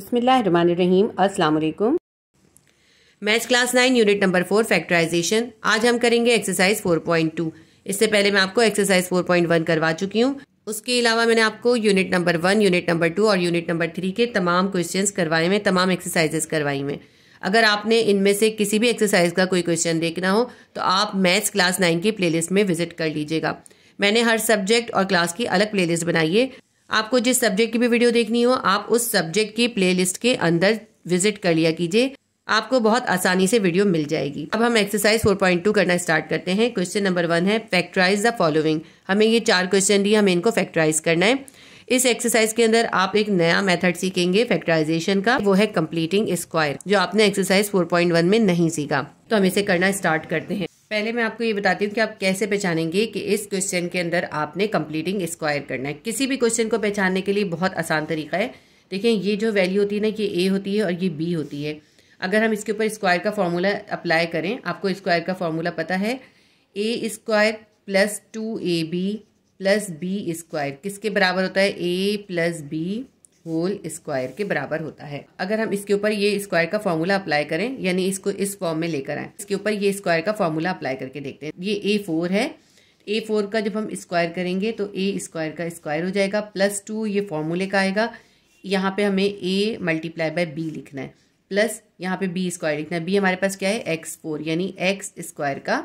अस्सलाम वालेकुम maths class nine unit number four factorisation आज हम करेंगे एक्सरसाइज फोर पॉइंट टू इससे पहले मैं आपको एक्सरसाइज फोर पॉइंट वन करवा चुकी हूँ उसके अलावा मैंने आपको unit number one unit number two और यूनिट नंबर थ्री के तमाम क्वेश्चन करवाए हैं तमाम एक्सरसाइजेस करवाई हैं अगर आपने इनमें से किसी भी एक्सरसाइज का कोई क्वेश्चन देखना हो तो आप मैथ्स क्लास नाइन की प्लेलिस्ट में विजिट कर लीजिएगा मैंने हर सब्जेक्ट और क्लास की अलग प्लेलिस्ट बनाई है आपको जिस सब्जेक्ट की भी वीडियो देखनी हो आप उस सब्जेक्ट की प्लेलिस्ट के अंदर विजिट कर लिया कीजिए आपको बहुत आसानी से वीडियो मिल जाएगी अब हम एक्सरसाइज 4.2 करना स्टार्ट करते हैं क्वेश्चन नंबर वन है फैक्टराइज द फॉलोइंग हमें ये चार क्वेश्चन दिए हमें इनको फैक्टराइज करना है इस एक्सरसाइज के अंदर आप एक नया मेथड सीखेंगे फैक्टराइजेशन का वो है कंप्लीटिंग स्क्वायर जो आपने एक्सरसाइज 4.1 में नहीं सीखा तो हम इसे करना स्टार्ट करते हैं पहले मैं आपको ये बताती हूँ कि आप कैसे पहचानेंगे कि इस क्वेश्चन के अंदर आपने कंप्लीटिंग स्क्वायर करना है किसी भी क्वेश्चन को पहचानने के लिए बहुत आसान तरीका है देखिए ये जो वैल्यू होती है ना ये ए होती है और ये बी होती है अगर हम इसके ऊपर स्क्वायर का फॉर्मूला अप्लाई करें आपको स्क्वायर का फॉर्मूला पता है ए square plus two A B plus B square किसके बराबर होता है ए प्लस बी होल स्क्वायर के बराबर होता है अगर हम इसके ऊपर ये स्क्वायर का फॉर्मूला अप्लाई करें यानी इसको इस फॉर्म में लेकर आए इसके ऊपर ये स्क्वायर का फॉर्मूला अप्लाई करके देखते हैं ये ए फोर है ए फोर का जब हम स्क्वायर करेंगे तो ए स्क्वायर का स्क्वायर हो जाएगा प्लस टू ये फॉर्मूले का आएगा यहाँ पे हमें ए मल्टीप्लाई बाय बी लिखना है प्लस यहाँ पे बी स्क्वायर लिखना है बी हमारे पास क्या है एक्स फोर यानी एक्स स्क्वायर का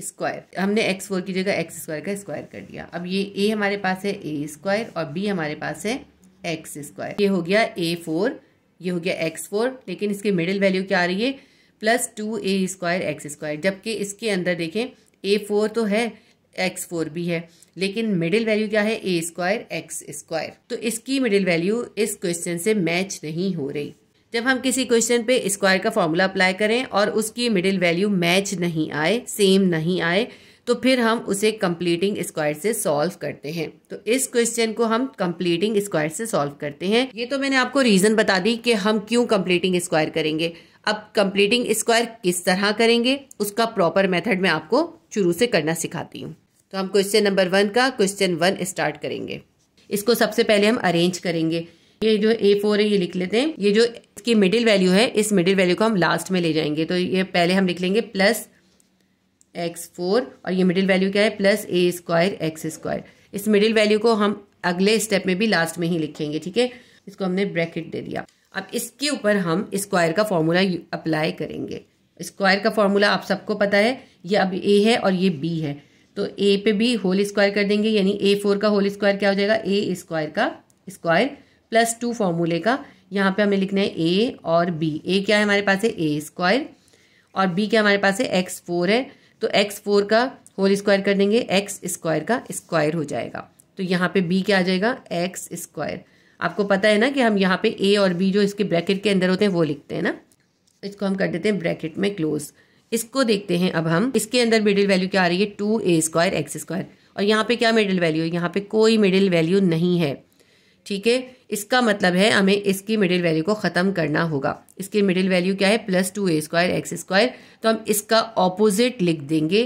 स्क्वायर हमने एक्स फोर की जगह एक्स स्क्वायर का स्क्वायर कर दिया अब ये ए हमारे पास है ए स्क्वायर और बी हमारे पास है एक्स स्क्वायर ये हो गया ए फोर ये हो गया एक्स फोर लेकिन इसकी मिडिल वैल्यू क्या आ रही है प्लस टू ए स्क्वायर एक्स स्क्वायर जबकि इसके अंदर देखें ए फोर तो है एक्स फोर भी है लेकिन मिडिल वैल्यू क्या है ए स्क्वायर एक्स स्क्वायर तो इसकी मिडिल वैल्यू इस क्वेश्चन से मैच नहीं हो रही जब हम किसी क्वेश्चन पे स्क्वायर का फॉर्मूला अप्लाई करें और उसकी मिडिल वैल्यू मैच नहीं आए सेम नहीं आए तो फिर हम उसे कंप्लीटिंग स्क्वायर से सॉल्व करते हैं तो इस क्वेश्चन को हम कंप्लीटिंग स्क्वायर से सॉल्व करते हैं ये तो मैंने आपको रीजन बता दी कि हम क्यों कंप्लीटिंग स्क्वायर करेंगे अब कंप्लीटिंग स्क्वायर किस तरह करेंगे उसका प्रॉपर मेथड मैं आपको शुरू से करना सिखाती हूँ तो हम क्वेश्चन नंबर वन का क्वेश्चन वन स्टार्ट करेंगे इसको सबसे पहले हम अरेंज करेंगे ये जो ए फोर है ये लिख लेते हैं ये जो इसकी मिडिल वैल्यू है इस मिडिल वैल्यू को हम लास्ट में ले जाएंगे तो ये पहले हम लिख लेंगे प्लस एक्स फोर और ये मिडिल वैल्यू क्या है प्लस ए स्क्वायर एक्स स्क्वायर इस मिडिल वैल्यू को हम अगले स्टेप में भी लास्ट में ही लिखेंगे ठीक है इसको हमने ब्रैकेट दे दिया अब इसके ऊपर हम स्क्वायर का फॉर्मूला अप्लाई करेंगे स्क्वायर का फॉर्मूला आप सबको पता है ये अब ए है और ये बी है तो ए पे भी होल स्क्वायर कर देंगे यानी ए फोर का होल स्क्वायर क्या हो जाएगा ए स्क्वायर का स्क्वायर प्लस टू फॉर्मूले का यहाँ पे हमें लिखना है ए और बी ए क्या है हमारे पास है ए स्क्वायर और बी क्या हमारे पास है एक्स फोर है तो एक्स फोर का होल स्क्वायर कर देंगे एक्स स्क्वायर का स्क्वायर हो जाएगा तो यहाँ पे बी क्या आ जाएगा एक्स स्क्वायर आपको पता है ना कि हम यहाँ पे ए और बी जो इसके ब्रैकेट के अंदर होते हैं वो लिखते हैं ना इसको हम कर देते हैं ब्रैकेट में क्लोज इसको देखते हैं अब हम इसके अंदर मिडिल वैल्यू क्या आ रही है टू ए स्क्वायर एक्स स्क्वायर और यहाँ पे क्या मिडिल वैल्यू है यहाँ पे कोई मिडिल वैल्यू नहीं है ठीक है इसका मतलब है हमें इसकी मिडिल वैल्यू को ख़त्म करना होगा इसकी मिडिल वैल्यू क्या है प्लस टू ए स्क्वायर एक्स स्क्वायर तो हम इसका ऑपोजिट लिख देंगे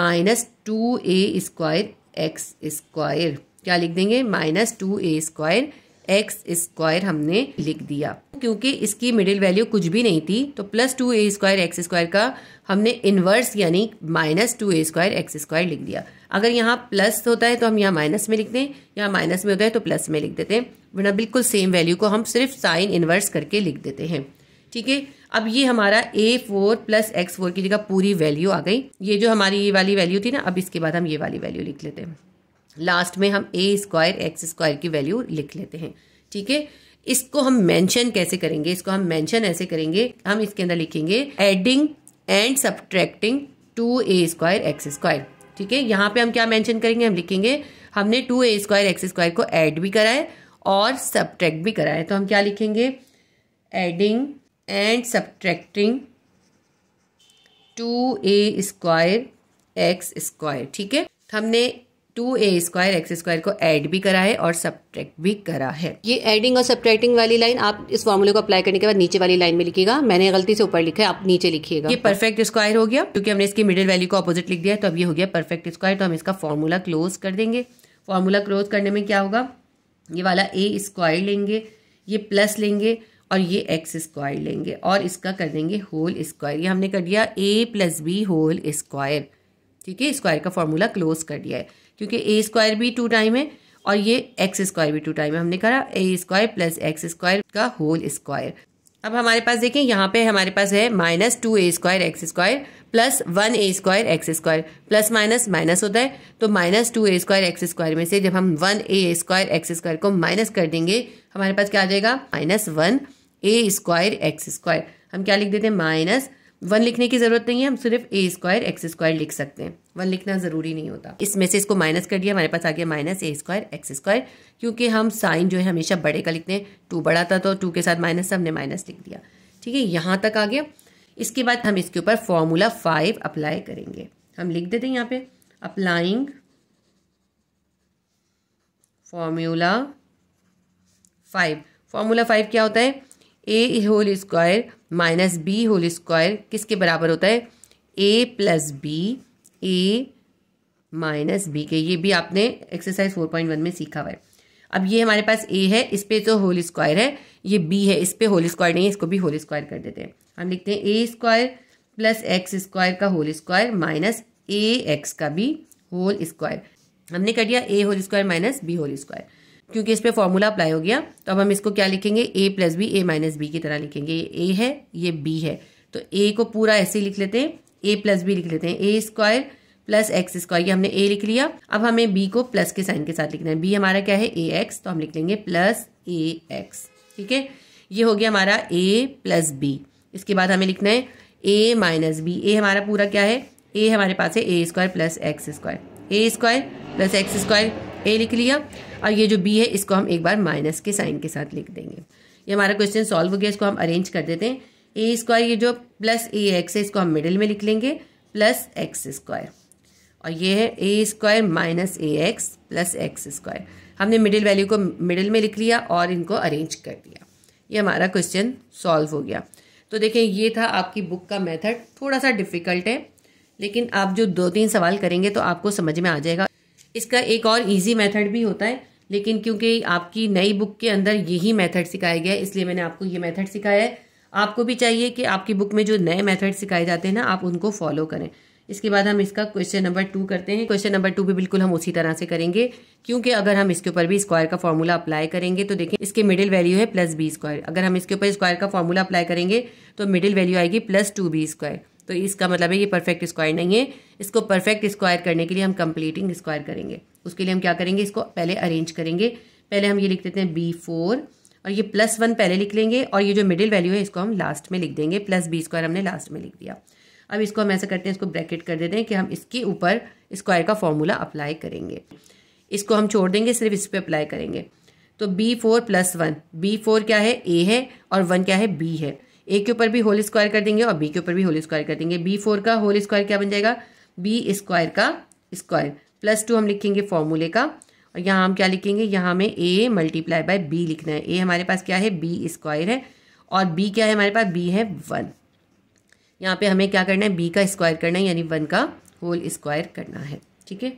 माइनस टू ए स्क्वायर एक्स स्क्वायर क्या लिख देंगे माइनस टू ए स्क्वायर एक्स स्क्वायर हमने लिख दिया क्योंकि इसकी मिडिल वैल्यू कुछ भी नहीं थी तो प्लस टू ए स्क्वायर एक्स स्क्वायर का हमने इनवर्स यानी माइनस टू ए स्क्वायर एक्स स्क्वायर लिख दिया अगर यहाँ प्लस होता है तो हम यहाँ माइनस में लिख दें यहाँ माइनस में होता है तो प्लस में लिख देते हैं वरना बिल्कुल सेम वैल्यू को हम सिर्फ साइन इन्वर्स करके लिख देते हैं ठीक है अब ये हमारा A four plus x four की जगह पूरी वैल्यू आ गई ये जो हमारी ये वाली वैल्यू थी ना अब इसके बाद हम ये वाली वैल्यू लिख लेते हैं लास्ट में हम ए स्क्वायर एक्स स्क्वायर की वैल्यू लिख लेते हैं ठीक है इसको हम मेंशन कैसे करेंगे इसको हम मेंशन ऐसे करेंगे हम इसके अंदर लिखेंगे adding and subtracting two A square x square ठीक है यहाँ पे हम क्या मेंशन करेंगे हम लिखेंगे हमने टू ए स्क्वायर एक्स स्क्वायर को ऐड भी करा है और सब्ट्रैक्ट भी करा है तो हम क्या लिखेंगे adding and subtracting two A square x square ठीक है हमने टू ए स्क्वायर एक्स स्क्वायर को ऐड भी करा है और सब्ट्रैक्ट भी करा है ये एडिंग और सब्ट्रैक्टिंग वाली लाइन आप इस फॉर्मूले को अप्लाई करने के बाद नीचे वाली लाइन में लिखिएगा मैंने गलती से ऊपर लिखा है आप नीचे लिखिएगा ये परफेक्ट स्क्वायर हो गया क्योंकि हमने इसकी मिडिल वैल्यू को अपोजिट लिख दिया तो अब ये हो गया परफेक्ट स्क्वायर तो हम इसका फॉर्मूला क्लोज कर देंगे फॉर्मूला क्लोज करने में क्या होगा ये वाला ए स्क्वायर लेंगे ये प्लस लेंगे और ये एक्स स्क्वायर लेंगे और इसका कर देंगे होल स्क्वायर ये हमने कर दिया ए प्लस बी होल स्क्वायर ठीक है स्क्वायर का फॉर्मूला क्लोज कर दिया है क्योंकि ए स्क्वायर भी टू टाइम है और ये एक्स स्क्वायर भी टू टाइम है हमने कहा A square plus x square का होल स्क्वायर अब हमारे पास देखें यहाँ पे हमारे पास है माइनस टू ए square x square plus one ए square x square plus minus minus होता है तो माइनस टू ए स्क्वायर एक्स स्क्वायर में से जब हम वन ए स्क्वायर एक्स स्क्वायर को माइनस कर देंगे हमारे पास क्या आ जाएगा माइनस वन ए स्क्वायर एक्स स्क्वायर हम क्या लिख देते हैं माइनस वन लिखने की ज़रूरत नहीं है हम सिर्फ ए स्क्वायर एक्स स्क्वायर लिख सकते हैं वन लिखना ज़रूरी नहीं होता इसमें से इसको माइनस कर दिया हमारे पास आ गया माइनस ए स्क्वायर एक्स स्क्वायर क्योंकि हम साइन जो है हमेशा बड़े का लिखते हैं टू बड़ा था तो टू के साथ माइनस हमने माइनस लिख दिया ठीक है यहाँ तक आ गया इसके बाद हम इसके ऊपर फॉर्मूला फाइव अप्लाई करेंगे हम लिख देते हैं यहाँ पे applying formula five formula five क्या होता है ए whole square minus B whole square किसके बराबर होता है ए प्लस बी ए माइनस बी के ये भी आपने एक्सरसाइज फोर पॉइंट वन में सीखा हुआ है अब ये हमारे पास ए है इस पर तो होल स्क्वायर है ये बी है इस पर होल स्क्वायर नहीं है इसको भी होल स्क्वायर कर देते हैं हम लिखते हैं ए स्क्वायर प्लस एक्स स्क्वायर का होल स्क्वायर माइनस ए एक्स का भी होल स्क्वायर हमने कर दिया A whole square minus B whole square क्योंकि इस पर फॉर्मूला अप्लाई हो गया तो अब हम इसको क्या लिखेंगे ए प्लस बी ए माइनस बी की तरह लिखेंगे ये ए है ये बी है तो ए को पूरा ऐसे लिख लेते हैं ए प्लस बी लिख लेते हैं ए स्क्वायर प्लस एक्स स्क्वायर ये हमने ए लिख लिया अब हमें बी को प्लस के साइन के साथ लिखना है बी हमारा क्या है ए एक्स तो हम लिख लेंगे प्लस ए एक्स ठीक है ये हो गया हमारा ए प्लस बी इसके बाद हमें लिखना है ए माइनस बी ए हमारा पूरा क्या है ए हमारे पास है ए square plus x square A square plus x square A लिख लिया और ये जो बी है इसको हम एक बार माइनस के साइन के साथ लिख देंगे ये हमारा क्वेश्चन सॉल्व हो गया इसको हम अरेंज कर देते हैं ए स्क्वायर ये जो प्लस ए एक्स है इसको हम मिडिल में लिख लेंगे प्लस एक्स स्क्वायर और ये है ए स्क्वायर माइनस ए एक्स प्लस एक्स स्क्वायर हमने मिडिल वैल्यू को मिडिल में लिख लिया और इनको अरेंज कर दिया ये हमारा क्वेश्चन सॉल्व हो गया तो देखें ये था आपकी बुक का मेथड थोड़ा सा डिफ़िकल्ट है लेकिन आप जो दो तीन सवाल करेंगे तो आपको समझ में आ जाएगा इसका एक और ईजी मेथड भी होता है लेकिन क्योंकि आपकी नई बुक के अंदर यही मेथड सिखाया गया है इसलिए मैंने आपको ये मेथड सिखाया है आपको भी चाहिए कि आपकी बुक में जो नए मेथड सिखाए जाते हैं ना आप उनको फॉलो करें इसके बाद हम इसका क्वेश्चन नंबर टू करते हैं क्वेश्चन नंबर टू भी बिल्कुल हम उसी तरह से करेंगे क्योंकि अगर हम इसके ऊपर भी स्क्वायर का फॉर्मूला अप्लाई करेंगे तो देखें इसके मिडिल वैल्यू है प्लस बी स्क्वायर अगर हम इसके ऊपर स्क्वायर का फॉर्मूला अप्लाई करेंगे तो मिडिल वैल्यू आएगी प्लस टू बी स्क्वायर तो इसका मतलब है ये परफेक्ट स्क्वायर नहीं है इसको परफेक्ट स्क्वायर करने के लिए हम कंप्लीटिंग स्क्वायर करेंगे उसके लिए हम क्या करेंगे इसको पहले अरेंज करेंगे पहले हम ये लिख देते हैं बी फोर और ये प्लस वन पहले लिख लेंगे और ये जो मिडिल वैल्यू है इसको हम लास्ट में लिख देंगे प्लस बी स्क्वायर हमने लास्ट में लिख दिया अब इसको हम ऐसा करते हैं इसको ब्रैकेट कर देते हैं कि हम इसके ऊपर स्क्वायर का फॉर्मूला अप्लाई करेंगे इसको हम छोड़ देंगे सिर्फ इस पर अप्लाई करेंगे तो B four plus one B four क्या है ए है और वन क्या है बी है ए के ऊपर भी होल स्क्वायर कर देंगे और बी के ऊपर भी होल स्क्वायर कर देंगे बी फोर का होल स्क्वायर क्या बन जाएगा बी स्क्वायर का स्क्वायर प्लस टू हम लिखेंगे फॉर्मूले का और यहाँ हम क्या लिखेंगे यहाँ हमें ए मल्टीप्लाई बाय बी लिखना है ए हमारे पास क्या है बी स्क्वायर है और बी क्या है हमारे पास बी है वन यहाँ पे हमें क्या करना है बी का स्क्वायर करना है यानी वन का होल स्क्वायर करना है ठीक है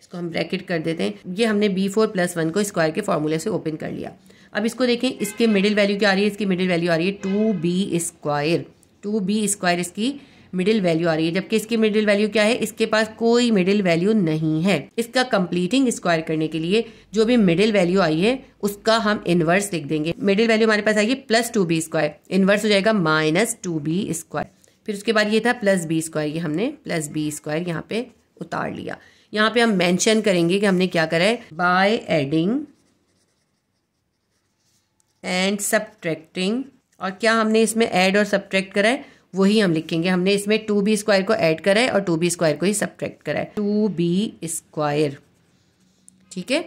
इसको हम ब्रैकेट कर देते हैं ये हमने बी फोर प्लस वन को स्क्वायर के फॉर्मूले से ओपन कर लिया अब इसको देखें इसके मिडिल वैल्यू क्या आ रही है इसकी मिडिल वैल्यू आ रही है two B square two B square इसकी मिडिल वैल्यू आ रही है जबकि इसकी मिडिल वैल्यू क्या है इसके पास कोई मिडिल वैल्यू नहीं है इसका कंप्लीटिंग स्क्वायर करने के लिए जो भी मिडिल वैल्यू आई है उसका हम इन्वर्स लिख देंगे मिडिल वैल्यू हमारे पास आएगी plus two B square inverse हो जाएगा माइनस टू बी स्क्वायर फिर उसके बाद ये था प्लस बी स्क्वायर ये हमने प्लस बी स्क्वायर यहाँ पे उतार लिया यहाँ पे हम मैंशन करेंगे कि हमने क्या करा है बाय एडिंग एंड सब्ट्रैक्टिंग और क्या हमने इसमें ऐड और सब्ट्रैक्ट करा है वही हम लिखेंगे हमने इसमें टू बी स्क्वायर को ऐड करा है और टू बी स्क्वायर को ही सब्ट्रैक्ट करा है टू बी स्क्वायर ठीक है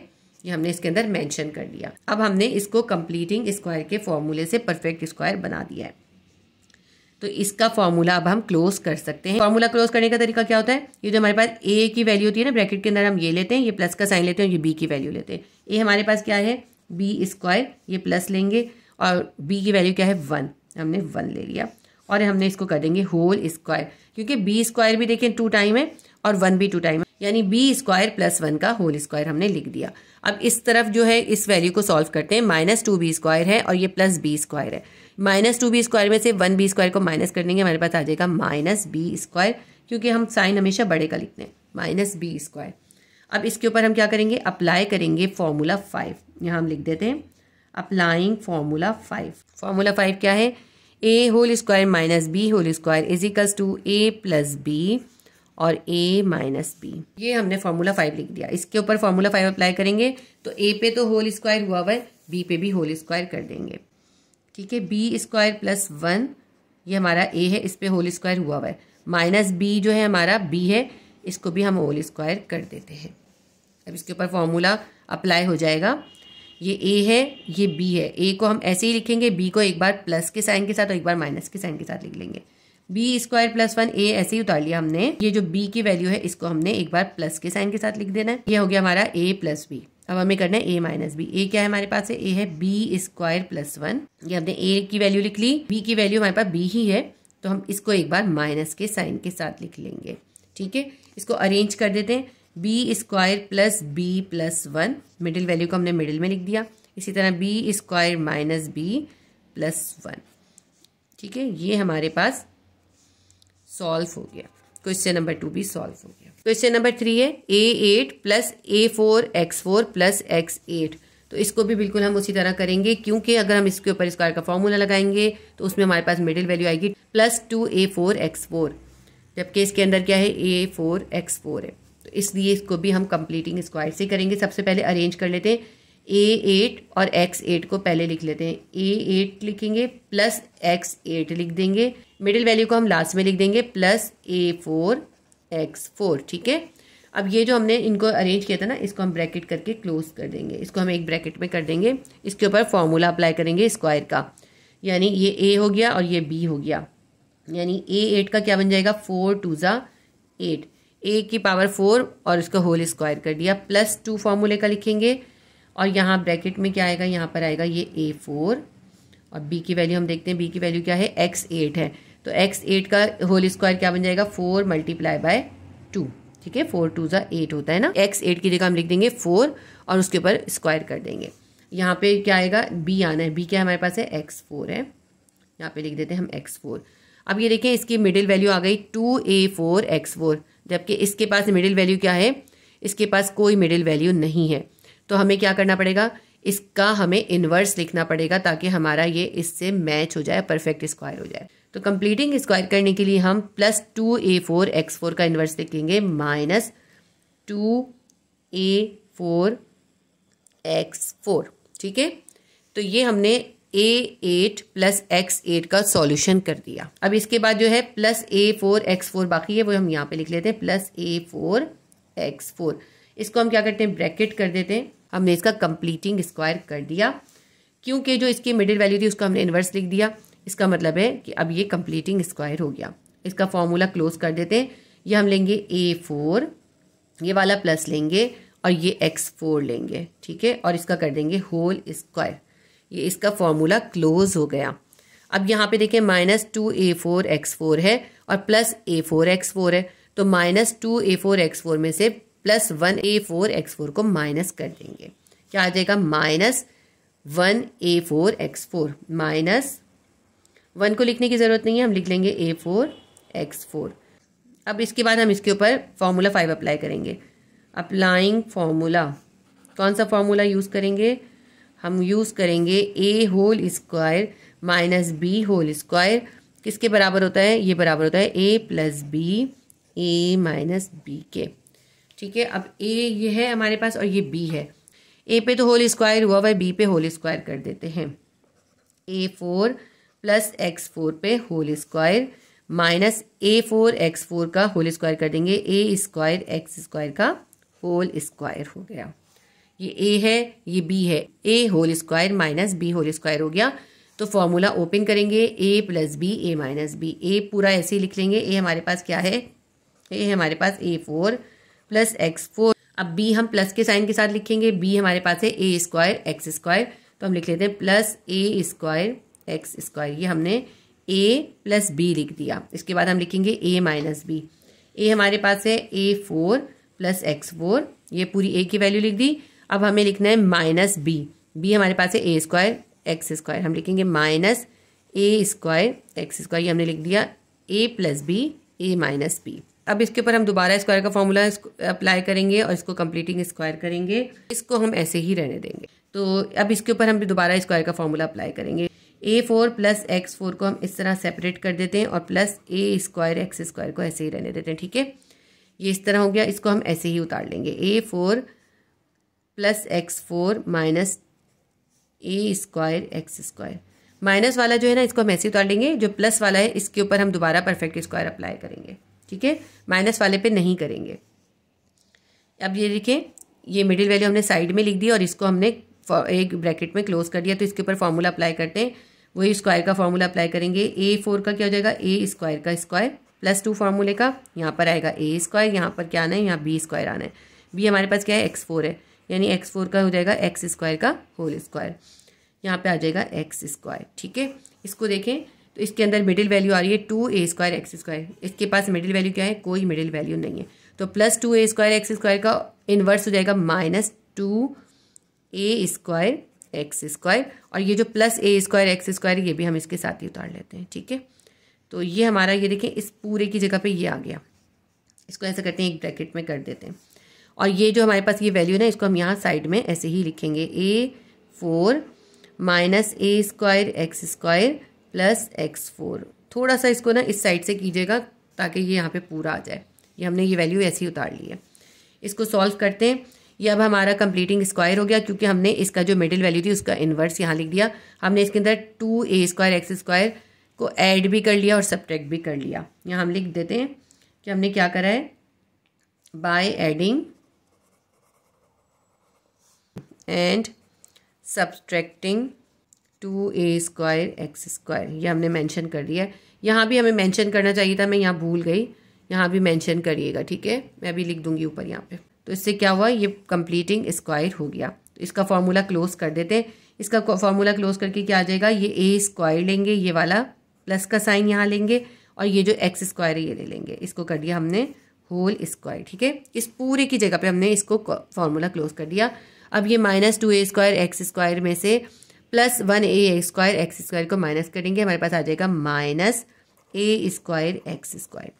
ये हमने इसके अंदर मेंशन कर लिया अब हमने इसको कंप्लीटिंग स्क्वायर के फॉर्मूले से परफेक्ट स्क्वायर बना दिया है तो इसका फॉर्मूला अब हम क्लोज कर सकते हैं फॉर्मूला क्लोज करने का तरीका क्या होता है ये जो हमारे पास ए की वैल्यू होती है ना ब्रैकेट के अंदर हम ये लेते हैं ये प्लस का साइन लेते हैं ये बी की वैल्यू लेते हैं ए हमारे पास क्या है बी स्क्वायर ये प्लस लेंगे और बी की वैल्यू क्या है वन हमने वन ले लिया और हमने इसको कर देंगे होल स्क्वायर क्योंकि बी स्क्वायर भी देखें टू टाइम है और वन भी टू टाइम है यानी बी स्क्वायर प्लस वन का होल स्क्वायर हमने लिख दिया अब इस तरफ जो है इस वैल्यू को सॉल्व करते हैं माइनस टू बी स्क्वायर है और ये प्लस बी स्क्वायर है माइनस टू बी स्क्वायर में से वन बी स्क्वायर को माइनस कर देंगे हमारे पास आ जाएगा माइनस बी स्क्वायर क्योंकि हम साइन हमेशा बड़े का लिखते हैं माइनस बी स्क्वायर अब इसके ऊपर हम क्या करेंगे अप्लाई करेंगे फॉर्मूला फाइव यहाँ हम लिख देते हैं applying formula five formula five क्या है ए whole square minus B whole square is equals to A plus b और ए माइनस बी ये हमने फार्मूला फाइव लिख दिया इसके ऊपर फार्मूला फाइव अप्लाई करेंगे तो ए पे तो होल स्क्वायर हुआ हुआ है बी पे भी होल स्क्वायर कर देंगे ठीक है बी स्क्वायर प्लस वन ये हमारा ए है इस पर होल स्क्वायर हुआ हुआ है माइनस बी जो है हमारा बी है इसको भी हम होल स्क्वायर कर देते हैं अब इसके ऊपर फॉर्मूला अप्लाई हो जाएगा ये ए है ये बी है ए को हम ऐसे ही लिखेंगे बी को एक बार प्लस के साइन के साथ और एक बार माइनस के साइन के साथ लिख लेंगे b square plus one a ऐसे ही उतार लिया हमने ये जो बी की वैल्यू है इसको हमने एक बार प्लस के साइन के साथ लिख देना है ये हो गया हमारा ए प्लस बी अब हमें करना है ए माइनस बी ए क्या है हमारे पास है ए है बी स्क्वायर प्लस वन ये हमने ए की वैल्यू लिख ली बी की वैल्यू हमारे पास बी ही है तो हम इसको एक बार माइनस के साइन के साथ लिख लेंगे ठीक है इसको अरेंज कर देते हैं b square plus b plus one middle value को हमने मिडिल में लिख दिया इसी तरह b square minus b plus one ठीक है ये हमारे पास सॉल्व हो गया क्वेश्चन नंबर टू भी सॉल्व हो गया क्वेश्चन नंबर थ्री है a eight plus a four x four plus x eight तो इसको भी बिल्कुल हम उसी तरह करेंगे क्योंकि अगर हम इसके ऊपर स्क्वायर का फॉर्मूला लगाएंगे तो उसमें हमारे पास मिडिल वैल्यू आएगी plus two a four x four जबकि इसके अंदर क्या है ए फोर एक्स फोर है तो इसलिए इसको भी हम कंप्लीटिंग स्क्वायर से करेंगे सबसे पहले अरेंज कर लेते हैं ए एट और एक्स एट को पहले लिख लेते हैं ए एट लिखेंगे प्लस एक्स एट लिख देंगे मिडिल वैल्यू को हम लास्ट में लिख देंगे plus a four x four ठीक है अब ये जो हमने इनको अरेंज किया था ना इसको हम ब्रैकेट करके क्लोज कर देंगे इसको हम एक ब्रैकेट में कर देंगे इसके ऊपर फॉर्मूला अप्लाई करेंगे स्क्वायर का यानी ये ए हो गया और ये बी हो गया यानी ए एट का क्या बन जाएगा फोर टू ज़ा एट ए की पावर फोर और इसका होल स्क्वायर कर दिया प्लस टू फॉर्मूले का लिखेंगे और यहाँ ब्रैकेट में क्या आएगा यहाँ पर आएगा ये ए फोर और बी की वैल्यू हम देखते हैं बी की वैल्यू क्या है एक्स एट है तो एक्स एट का होल स्क्वायर क्या बन जाएगा फोर मल्टीप्लाई बाय टू ठीक है फोर टू जो एट होता है ना एक्स एट की जगह हम लिख देंगे फोर और उसके ऊपर स्क्वायर कर देंगे यहाँ पे क्या आएगा बी आना है बी क्या हमारे पास है एक्स फोर है यहाँ पे लिख देते हैं हम एक्स फोर अब ये देखें इसकी मिडिल वैल्यू आ गई two a four x four जबकि इसके पास मिडिल वैल्यू क्या है इसके पास कोई मिडिल वैल्यू नहीं है तो हमें क्या करना पड़ेगा इसका हमें इन्वर्स लिखना पड़ेगा ताकि हमारा ये इससे मैच हो जाए परफेक्ट स्क्वायर हो जाए तो कंप्लीटिंग स्क्वायर करने के लिए हम plus two a four x four का इन्वर्स लिखेंगे minus two a four x four ठीक है तो ये हमने a eight plus x eight का सॉल्यूशन कर दिया अब इसके बाद जो है plus a four x four बाकी है वो हम यहाँ पे लिख लेते हैं plus a four x four इसको हम क्या करते हैं ब्रैकेट कर देते हैं हमने इसका कंप्लीटिंग स्क्वायर कर दिया क्योंकि जो इसकी मिडिल वैल्यू थी उसको हमने इन्वर्स लिख दिया इसका मतलब है कि अब ये कंप्लीटिंग स्क्वायर हो गया इसका फॉर्मूला क्लोज कर देते हैं ये हम लेंगे ए फोर ये वाला प्लस लेंगे और ये एक्स फोर लेंगे ठीक है और इसका कर देंगे होल स्क्वायर ये इसका फॉर्मूला क्लोज हो गया अब यहाँ पे देखें minus two a four x four है और plus a four x four है तो minus two a four x four में से plus one a four x four को माइनस कर देंगे क्या आ जाएगा minus one a four x four minus one को लिखने की ज़रूरत नहीं है हम लिख लेंगे ए फोर एक्स फोर अब इसके बाद हम इसके ऊपर फार्मूला फाइव अप्लाई करेंगे अप्लाइंग फार्मूला कौन सा फार्मूला यूज़ करेंगे हम यूज़ करेंगे ए whole square minus B whole square किसके बराबर होता है ये बराबर होता है ए प्लस बी ए माइनस बी के ठीक है अब ए ये है हमारे पास और ये बी है ए पे तो होल स्क्वायर हुआ हुआ है बी पे होल स्क्वायर कर देते हैं a four plus x four पे whole square minus a four x four का होल स्क्वायर कर देंगे ए स्क्वायर एक्स स्क्वायर का होल स्क्वायर हो गया ये ए है ये बी है ए whole square minus B whole square हो गया तो फॉर्मूला ओपन करेंगे ए plus B A minus b a पूरा ऐसे ही लिख लेंगे ए हमारे पास क्या है ए हमारे पास a four plus x four अब बी हम प्लस के साइन के साथ लिखेंगे बी हमारे पास है ए स्क्वायर एक्स स्क्वायर तो हम लिख लेते हैं प्लस ए स्क्वायर एक्स स्क्वायर ये हमने ए प्लस बी लिख दिया इसके बाद हम लिखेंगे ए माइनस बी ए हमारे पास है a four plus x four ये पूरी ए की वैल्यू लिख दी अब हमें लिखना है माइनस बी बी हमारे पास है ए स्क्वायर एक्स स्क्वायर हम लिखेंगे माइनस ए स्क्वायर एक्स स्क्वायर ये हमने लिख दिया ए प्लस बी ए माइनस बी अब इसके ऊपर हम दोबारा स्क्वायर का फॉर्मूला अप्लाई करेंगे और इसको कंप्लीटिंग स्क्वायर करेंगे इसको हम ऐसे ही रहने देंगे तो अब इसके ऊपर हम दोबारा स्क्वायर का फॉर्मूला अप्लाई करेंगे a four plus x four को हम इस तरह सेपरेट कर देते हैं और प्लस ए स्क्वायर एक्स स्क्वायर को ऐसे ही रहने देते हैं ठीक है ये इस तरह हो गया इसको हम ऐसे ही उतार लेंगे a four plus x four minus A square x square minus वाला जो है ना इसको हम ऐसे उतार लेंगे जो प्लस वाला है इसके ऊपर हम दोबारा परफेक्ट स्क्वायर अप्लाई करेंगे ठीक है माइनस वाले पे नहीं करेंगे अब ये देखिए ये मिडिल वैल्यू हमने साइड में लिख दी और इसको हमने एक ब्रैकेट में क्लोज कर दिया तो इसके ऊपर फॉर्मूला अप्लाई करते हैं वही स्क्वायर का फॉर्मूला अप्लाई करेंगे ए फोर का क्या हो जाएगा ए स्क्वायर का स्क्वायर प्लस टू फार्मूले का यहाँ पर आएगा ए स्क्वायर यहाँ पर क्या आना है यहाँ बी स्क्वायर आना है बी हमारे पास क्या है एक्स फोर है यानी एक्स फोर का हो जाएगा एक्स स्क्वायर का होल स्क्वायर यहाँ पे आ जाएगा एक्स स्क्वायर ठीक है इसको देखें तो इसके अंदर मिडिल वैल्यू आ रही है टू ए स्क्वायर एक्स स्क्वायर इसके पास मिडिल वैल्यू क्या है कोई मिडिल वैल्यू नहीं है तो प्लस टू ए स्क्वायर एक्स स्क्वायर का इन्वर्स हो जाएगा माइनस टू ए स्क्वायर एक्स स्क्वायर और ये जो प्लस ए स्क्वायर एक्स स्क्वायर ये भी हम इसके साथ ही उतार लेते हैं ठीक है तो ये हमारा ये देखें इस पूरे की जगह पे ये आ गया इसको ऐसा करते हैं एक ब्रैकेट में कर देते हैं और ये जो हमारे पास ये वैल्यू ना इसको हम यहाँ साइड में ऐसे ही लिखेंगे a four minus A square x square plus x four थोड़ा सा इसको ना इस साइड से कीजिएगा ताकि ये यहाँ पे पूरा आ जाए ये हमने ये वैल्यू ऐसे ही उतार ली है इसको सॉल्व करते हैं ये अब हमारा कंप्लीटिंग स्क्वायर हो गया क्योंकि हमने इसका जो मिडिल वैल्यू थी उसका इन्वर्स यहाँ लिख दिया हमने इसके अंदर टू ए स्क्वायर एक्स स्क्वायर को ऐड भी कर लिया और सब्ट्रैक्ट भी कर लिया यहाँ हम लिख देते हैं कि हमने क्या करा है by adding and subtracting two A square x square ये हमने मेंशन कर दिया है यहाँ भी हमें मेंशन करना चाहिए था मैं यहाँ भूल गई यहाँ भी मेंशन करिएगा ठीक है मैं भी लिख दूंगी ऊपर यहाँ पे तो इससे क्या हुआ ये कंप्लीटिंग स्क्वायर हो गया तो इसका फॉर्मूला क्लोज कर देते हैं इसका फॉर्मूला क्लोज करके क्या आ जाएगा ये ए स्क्वायर लेंगे ये वाला प्लस का साइन यहाँ लेंगे और ये जो एक्स स्क्वायर है ये ले लेंगे इसको कर दिया हमने होल स्क्वायर ठीक है इस पूरे की जगह पे हमने इसको फॉर्मूला क्लोज कर दिया अब ये माइनस टू ए स्क्वायर एक्स स्क्वायर में से प्लस वन ए स्क्वायर एक्स स्क्वायर को माइनस करेंगे हमारे पास आ जाएगा माइनस ए स्क्वायर एक्स स्क्वायर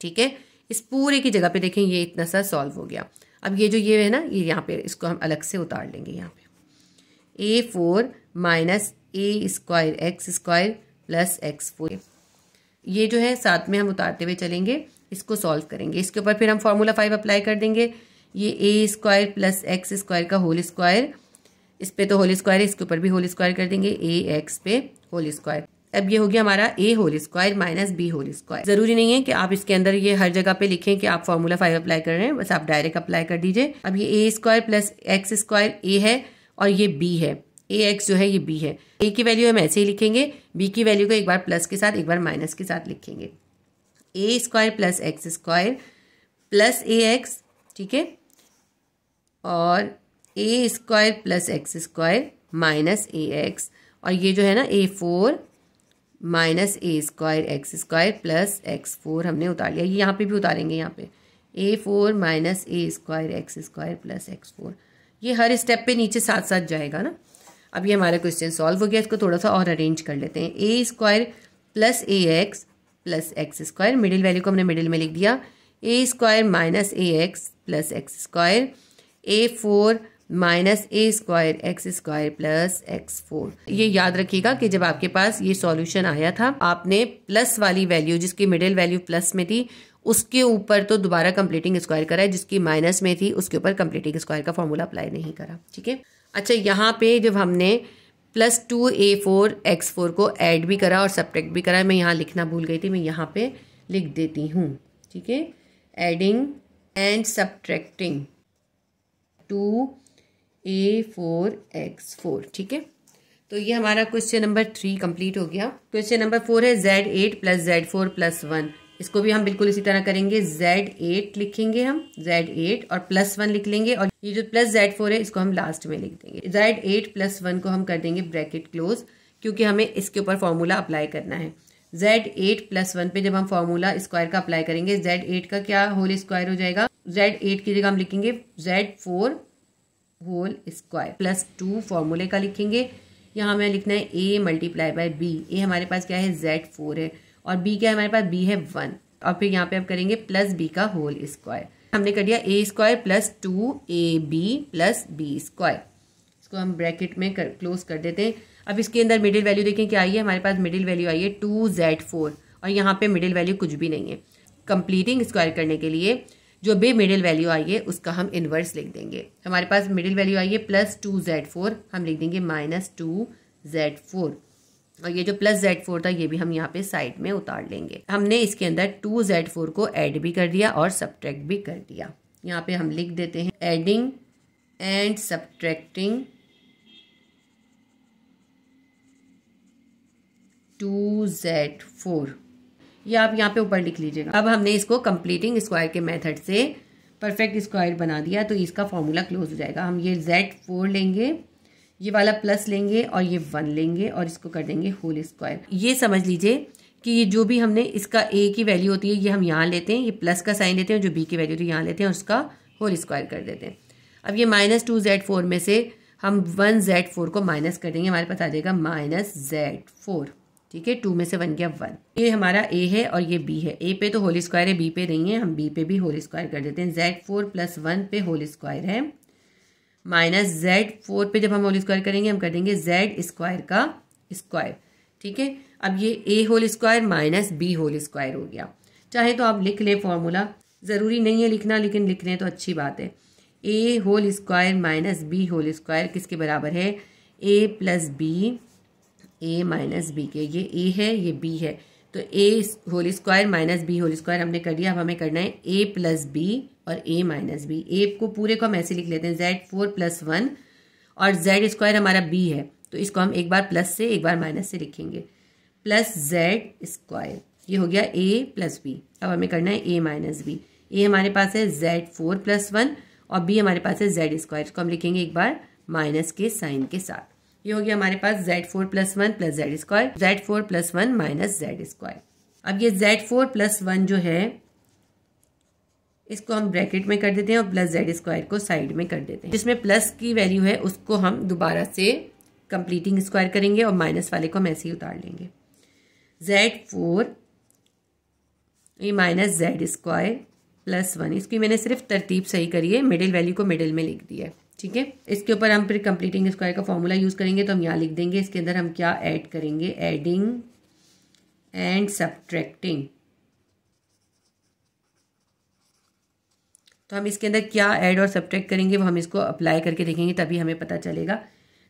ठीक है इस पूरे की जगह पे देखें ये इतना सा सॉल्व हो गया अब ये जो ये है ना ये यहाँ पे इसको हम अलग से उतार लेंगे यहाँ पे a four minus A square x square plus x four ये जो है साथ में हम उतारते हुए चलेंगे इसको सॉल्व करेंगे इसके ऊपर फिर हम फॉर्मूला फाइव अप्लाई कर देंगे ये a square plus x square का होल स्क्वायर इस पे तो होल स्क्वायर है इसके ऊपर भी होल स्क्वायर कर देंगे ए एक्स पे होल स्क्वायर अब ये हो गया हमारा a whole square minus B whole square जरूरी नहीं है कि आप इसके अंदर ये हर जगह पे लिखें कि आप फॉर्मूला फाइव अप्लाई कर रहे हैं बस आप डायरेक्ट अप्लाई कर दीजिए अब ये a square plus x square a है और ये बी है ए एक्स जो है ये बी है ए की वैल्यू हम ऐसे ही लिखेंगे बी की वैल्यू को एक बार प्लस के साथ एक बार माइनस के साथ लिखेंगे a square plus x square plus a x ठीक है और a square plus x square minus A x और ये जो है ना a four minus A square x square plus x four हमने उतार लिया ये यहाँ पे भी उतारेंगे यहाँ पे a four minus A square x square plus x four ये हर स्टेप पे नीचे साथ साथ जाएगा ना अब ये हमारा क्वेश्चन सॉल्व हो गया इसको थोड़ा सा और अरेंज कर लेते हैं ए square plus a x plus x square middle value को हमने मिडिल में लिख दिया a square minus A x plus x square a four minus A square x square plus x four ये याद रखिएगा कि जब आपके पास ये सॉल्यूशन आया था आपने प्लस वाली वैल्यू जिसकी मिडिल वैल्यू प्लस में थी उसके ऊपर तो दोबारा कंप्लीटिंग स्क्वायर करा है जिसकी माइनस में थी उसके ऊपर कंप्लीटिंग स्क्वायर का फॉर्मूला अप्लाई नहीं करा ठीक है अच्छा यहाँ पे जब हमने plus two a four x four को ऐड भी करा और सब्ट्रैक्ट भी करा मैं यहाँ लिखना भूल गई थी मैं यहाँ पे लिख देती हूँ ठीक है adding and subtracting two a four x four ठीक है तो ये हमारा क्वेश्चन नंबर थ्री कंप्लीट हो गया क्वेश्चन नंबर फोर है z eight plus z four plus one इसको भी हम बिल्कुल इसी तरह करेंगे जेड एट लिखेंगे हम जेड एट और प्लस वन लिख लेंगे और ये जो प्लस जेड फोर है इसको हम लास्ट में लिख देंगे जेड एट प्लस वन को हम कर देंगे ब्रैकेट क्लोज क्योंकि हमें इसके ऊपर फॉर्मूला अप्लाई करना है जेड एट प्लस वन पे जब हम फॉर्मूला स्क्वायर का अप्लाई करेंगे जेड एट का क्या होल स्क्वायर हो जाएगा जेड एट की जगह हम लिखेंगे z four whole square plus two फॉर्मूले का लिखेंगे यहाँ हमें लिखना है a multiply by b a हमारे पास क्या है जेड फोर है और बी क्या है हमारे पास बी है वन और फिर यहाँ पे हम करेंगे प्लस बी का होल स्क्वायर हमने कर दिया a square plus two A B plus B square इसको हम ब्रैकेट में कर क्लोज कर देते हैं अब इसके अंदर मिडिल वैल्यू देखें क्या आई है हमारे पास मिडिल वैल्यू आई है टू जेड फोर और यहाँ पे मिडिल वैल्यू कुछ भी नहीं है कंप्लीटिंग स्क्वायर करने के लिए जो भी मिडिल वैल्यू आई है उसका हम इन्वर्स लिख देंगे हमारे पास मिडिल वैल्यू आई है प्लस टू जेड फोर हम लिख देंगे माइनस टू जेड फोर और ये जो प्लस जेड फोर था ये भी हम यहाँ पे साइड में उतार लेंगे हमने इसके अंदर टू जेड फोर को एड भी कर दिया और सब्ट्रैक्ट भी कर दिया यहाँ पे हम लिख देते हैं adding and subtracting two z four ये आप यहाँ पे ऊपर लिख लीजिएगा अब हमने इसको कंप्लीटिंग स्क्वायर के मेथड से परफेक्ट स्क्वायर बना दिया तो इसका फॉर्मूला क्लोज हो जाएगा हम ये जेड फोर लेंगे ये वाला प्लस लेंगे और ये वन लेंगे और इसको कर देंगे होल स्क्वायर ये समझ लीजिए कि ये जो भी हमने इसका ए की वैल्यू होती है ये हम यहाँ लेते हैं ये प्लस का साइन लेते हैं जो बी की वैल्यू होती है यहाँ लेते हैं उसका होल स्क्वायर कर देते हैं अब ये माइनस टू जेड फोर में से हम वन जेड फोर को माइनस कर देंगे हमारे पास आ जाएगा माइनस जेड फोर ठीक है टू में से बन गया वन ये हमारा ए है और ये बी है ए पे तो होल स्क्वायर है बी पे नहीं है हम बी पे भी होल स्क्वायर कर देते हैं जेड फोर प्लस वन पे होल स्क्वायर है माइनस जेड फोर पे जब हम होल स्क्वायर करेंगे हम कर देंगे जेड स्क्वायर का स्क्वायर ठीक है अब ये a whole square minus B whole square हो गया चाहे तो आप लिख लें फॉर्मूला ज़रूरी नहीं है लिखना लेकिन लिख लें तो अच्छी बात है ए whole square minus B whole square किसके बराबर है ए प्लस बी ए माइनस बी के ये ए है ये बी है तो a whole square minus B whole square हमने कर लिया अब हमें करना है ए प्लस बी और ए माइनस बी ए को पूरे को हम ऐसे लिख लेते हैं जेड फोर प्लस वन और जेड स्क्वायर हमारा बी है तो इसको हम एक बार प्लस से एक बार माइनस से लिखेंगे प्लस जेड स्क्वायर ये हो गया ए प्लस बी अब हमें करना है ए माइनस बी ए हमारे पास है जेड फोर प्लस वन और बी हमारे पास है जेड स्क्वायर इसको हम लिखेंगे एक बार माइनस के साइन के साथ ये हो गया हमारे पास z four plus one plus z square z four plus one minus z square अब ये जेड फोर प्लस वन जो है इसको हम ब्रैकेट में कर देते हैं और प्लस जेड स्क्वायर को साइड में कर देते हैं जिसमें प्लस की वैल्यू है उसको हम दोबारा से कंप्लीटिंग स्क्वायर करेंगे और माइनस वाले को हम ऐसे ही उतार लेंगे जेड फोर ये minus z square plus one इसकी मैंने सिर्फ तरतीब सही करी है मिडिल वैल्यू को मिडिल में लिख दिया है ठीक है इसके ऊपर हम फिर कंप्लीटिंग स्क्वायर का फॉर्मूला यूज करेंगे तो हम यहाँ लिख देंगे इसके अंदर हम क्या ऐड करेंगे एडिंग एंड सब्ट्रैक्टिंग तो हम इसके अंदर क्या ऐड और सब्ट्रैक्ट करेंगे वो हम इसको अप्लाई करके देखेंगे तभी हमें पता चलेगा